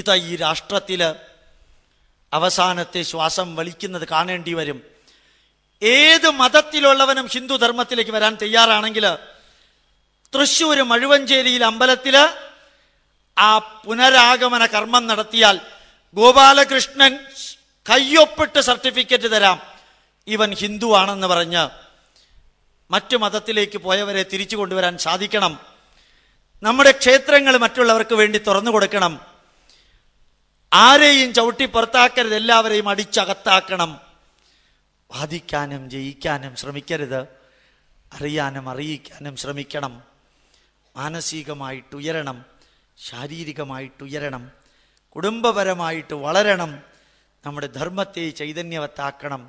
ഇത് ഈ രാഷ്ട്രത്തിൽ അവസാനത്തെ ശ്വാസം വലിക്കുന്നത് കാണേണ്ടി വരും ഏത് മതത്തിലുള്ളവനും ഹിന്ദു ധർമ്മത്തിലേക്ക് വരാൻ തയ്യാറാണെങ്കിൽ തൃശ്ശൂർ മഴുവഞ്ചേരിയിൽ അമ്പലത്തിൽ ആ പുനരാഗമന കർമ്മം നടത്തിയാൽ ഗോപാലകൃഷ്ണൻ കയ്യൊപ്പിട്ട് സർട്ടിഫിക്കറ്റ് തരാം ഇവൻ ഹിന്ദു ആണെന്ന് പറഞ്ഞ് മറ്റു മതത്തിലേക്ക് പോയവരെ തിരിച്ചു കൊണ്ടുവരാൻ സാധിക്കണം നമ്മുടെ ക്ഷേത്രങ്ങൾ മറ്റുള്ളവർക്ക് വേണ്ടി തുറന്നു കൊടുക്കണം ആരെയും ചവിട്ടി പുറത്താക്കരുത് എല്ലാവരെയും അടിച്ചകത്താക്കണം വാദിക്കാനും ജയിക്കാനും ശ്രമിക്കരുത് അറിയാനും അറിയിക്കാനും ശ്രമിക്കണം മാനസികമായിട്ട് ഉയരണം ശാരീരികമായിട്ട് ഉയരണം കുടുംബപരമായിട്ട് വളരണം നമ്മുടെ ധർമ്മത്തെ ചൈതന്യവത്താക്കണം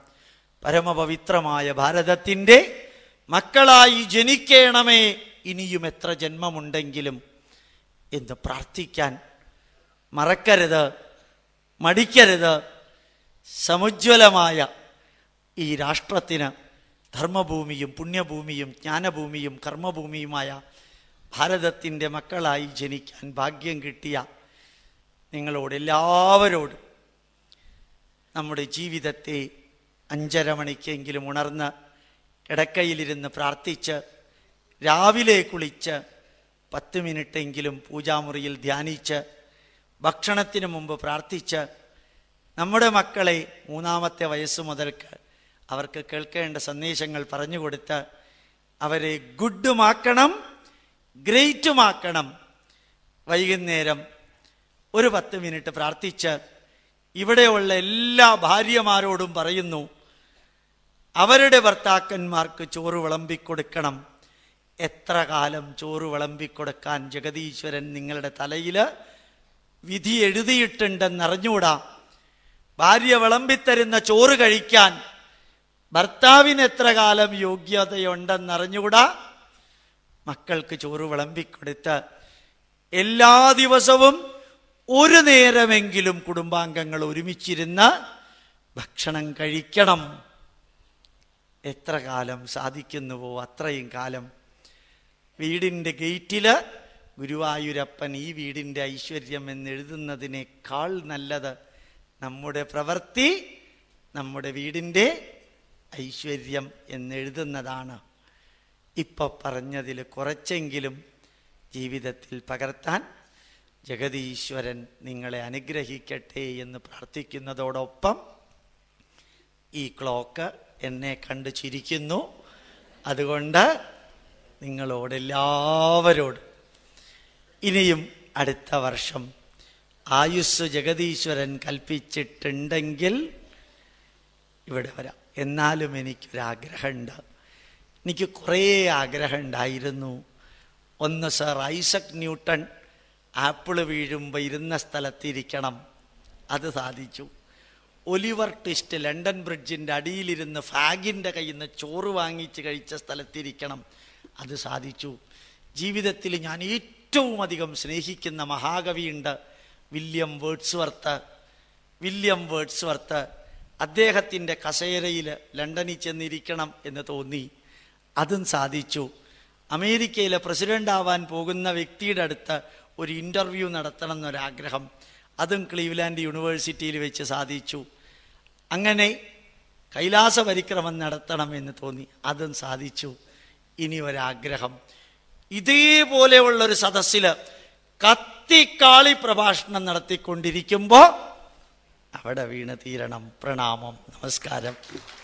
പരമപവിത്രമായ ഭാരതത്തിൻ്റെ മക്കളായി ജനിക്കണമേ ഇനിയും എത്ര ജന്മമുണ്ടെങ്കിലും എന്ന് പ്രാർത്ഥിക്കാൻ മറക്കരുത് മടിക്കരുത് സമുജ്വലമായ ഈ രാഷ്ട്രത്തിന് ധർമ്മഭൂമിയും പുണ്യഭൂമിയും ജ്ഞാനഭൂമിയും കർമ്മഭൂമിയുമായ ഭാരതത്തിൻ്റെ മക്കളായി ജനിക്കാൻ ഭാഗ്യം കിട്ടിയ നിങ്ങളോട് എല്ലാവരോടും നമ്മുടെ ജീവിതത്തെ അഞ്ചര മണിക്കെങ്കിലും ഉണർന്ന് കിടക്കയിലിരുന്ന് പ്രാർത്ഥിച്ച് രാവിലെ കുളിച്ച് പത്ത് മിനിറ്റെങ്കിലും പൂജാമുറിയിൽ ധ്യാനിച്ച് ഭക്ഷണത്തിന് മുമ്പ് പ്രാർത്ഥിച്ച് നമ്മുടെ മക്കളെ മൂന്നാമത്തെ വയസ്സ് മുതൽക്ക് അവർക്ക് കേൾക്കേണ്ട സന്ദേശങ്ങൾ പറഞ്ഞു അവരെ ഗുഡുമാക്കണം ഗ്രേറ്റുമാക്കണം വൈകുന്നേരം ഒരു പത്ത് മിനിറ്റ് പ്രാർത്ഥിച്ച് ഇവിടെയുള്ള എല്ലാ ഭാര്യമാരോടും പറയുന്നു അവരുടെ ഭർത്താക്കന്മാർക്ക് ചോറ് വിളമ്പിക്കൊടുക്കണം എത്ര കാലം ചോറ് വിളമ്പിക്കൊടുക്കാൻ ജഗതീശ്വരൻ നിങ്ങളുടെ തലയിൽ വിധി എഴുതിയിട്ടുണ്ടെന്നറിഞ്ഞൂടാ ഭാര്യ വിളമ്പിത്തരുന്ന ചോറ് കഴിക്കാൻ ഭർത്താവിന് എത്ര കാലം യോഗ്യതയുണ്ടെന്നറിഞ്ഞൂടാ മക്കൾക്ക് ചോറ് വിളമ്പിക്കൊടുത്ത് എല്ലാ ദിവസവും ഒരു നേരമെങ്കിലും കുടുംബാംഗങ്ങൾ ഒരുമിച്ചിരുന്ന് ഭക്ഷണം കഴിക്കണം എത്ര കാലം സാധിക്കുന്നുവോ അത്രയും കാലം വീടിൻ്റെ ഗേറ്റിൽ ഗുരുവായൂരപ്പൻ ഈ വീടിൻ്റെ ഐശ്വര്യം എന്നെഴുതുന്നതിനേക്കാൾ നല്ലത് നമ്മുടെ പ്രവൃത്തി നമ്മുടെ വീടിൻ്റെ ഐശ്വര്യം എന്നെഴുതുന്നതാണ് ഇപ്പോൾ പറഞ്ഞതിൽ കുറച്ചെങ്കിലും ജീവിതത്തിൽ പകർത്താൻ ജഗതീശ്വരൻ നിങ്ങളെ അനുഗ്രഹിക്കട്ടെ എന്ന് പ്രാർത്ഥിക്കുന്നതോടൊപ്പം ഈ ക്ലോക്ക് എന്നെ കണ്ടു ചിരിക്കുന്നു അതുകൊണ്ട് നിങ്ങളോട് ഇനിയും അടുത്ത വർഷം ആയുസ് ജഗതീശ്വരൻ കൽപ്പിച്ചിട്ടുണ്ടെങ്കിൽ ഇവിടെ വരാം എന്നാലും എനിക്കൊരാഗ്രഹമുണ്ട് എനിക്ക് കുറേ ആഗ്രഹം ഉണ്ടായിരുന്നു ഒന്ന് സർ ഐസക് ന്യൂട്ടൺ ആപ്പിൾ വീഴുമ്പോൾ ഇരുന്ന സ്ഥലത്തിരിക്കണം അത് സാധിച്ചു ഒലിവർ ട്വിസ്റ്റ് ലണ്ടൻ ബ്രിഡ്ജിൻ്റെ അടിയിലിരുന്ന് ഫാഗിൻ്റെ കയ്യിൽ നിന്ന് ചോറ് വാങ്ങിച്ച് കഴിച്ച സ്ഥലത്തിരിക്കണം അത് സാധിച്ചു ജീവിതത്തിൽ ഞാൻ ഏറ്റവും അധികം സ്നേഹിക്കുന്ന മഹാകവിയുണ്ട് William Wordsworth William Wordsworth അദ്ദേഹത്തിൻ്റെ കസേരയിൽ ലണ്ടനിൽ ചെന്നിരിക്കണം എന്ന് തോന്നി അതും സാധിച്ചു അമേരിക്കയിലെ പ്രസിഡന്റ് ആവാൻ പോകുന്ന വ്യക്തിയുടെ അടുത്ത് ഒരു ഇൻ്റർവ്യൂ നടത്തണം എന്നൊരാഗ്രഹം അതും ക്ലീവ്ലാൻഡ് യൂണിവേഴ്സിറ്റിയിൽ വെച്ച് സാധിച്ചു അങ്ങനെ കൈലാസ പരിക്രമം നടത്തണമെന്ന് എന്ന് തോന്നി അതും സാധിച്ചു ഇനി ഒരാഗ്രഹം ഇതേപോലെയുള്ള ഒരു സദസ്സിൽ കത്തിക്കാളി പ്രഭാഷണം നടത്തിക്കൊണ്ടിരിക്കുമ്പോൾ അവിടെ വീണ് തീരണം പ്രണാമം നമസ്കാരം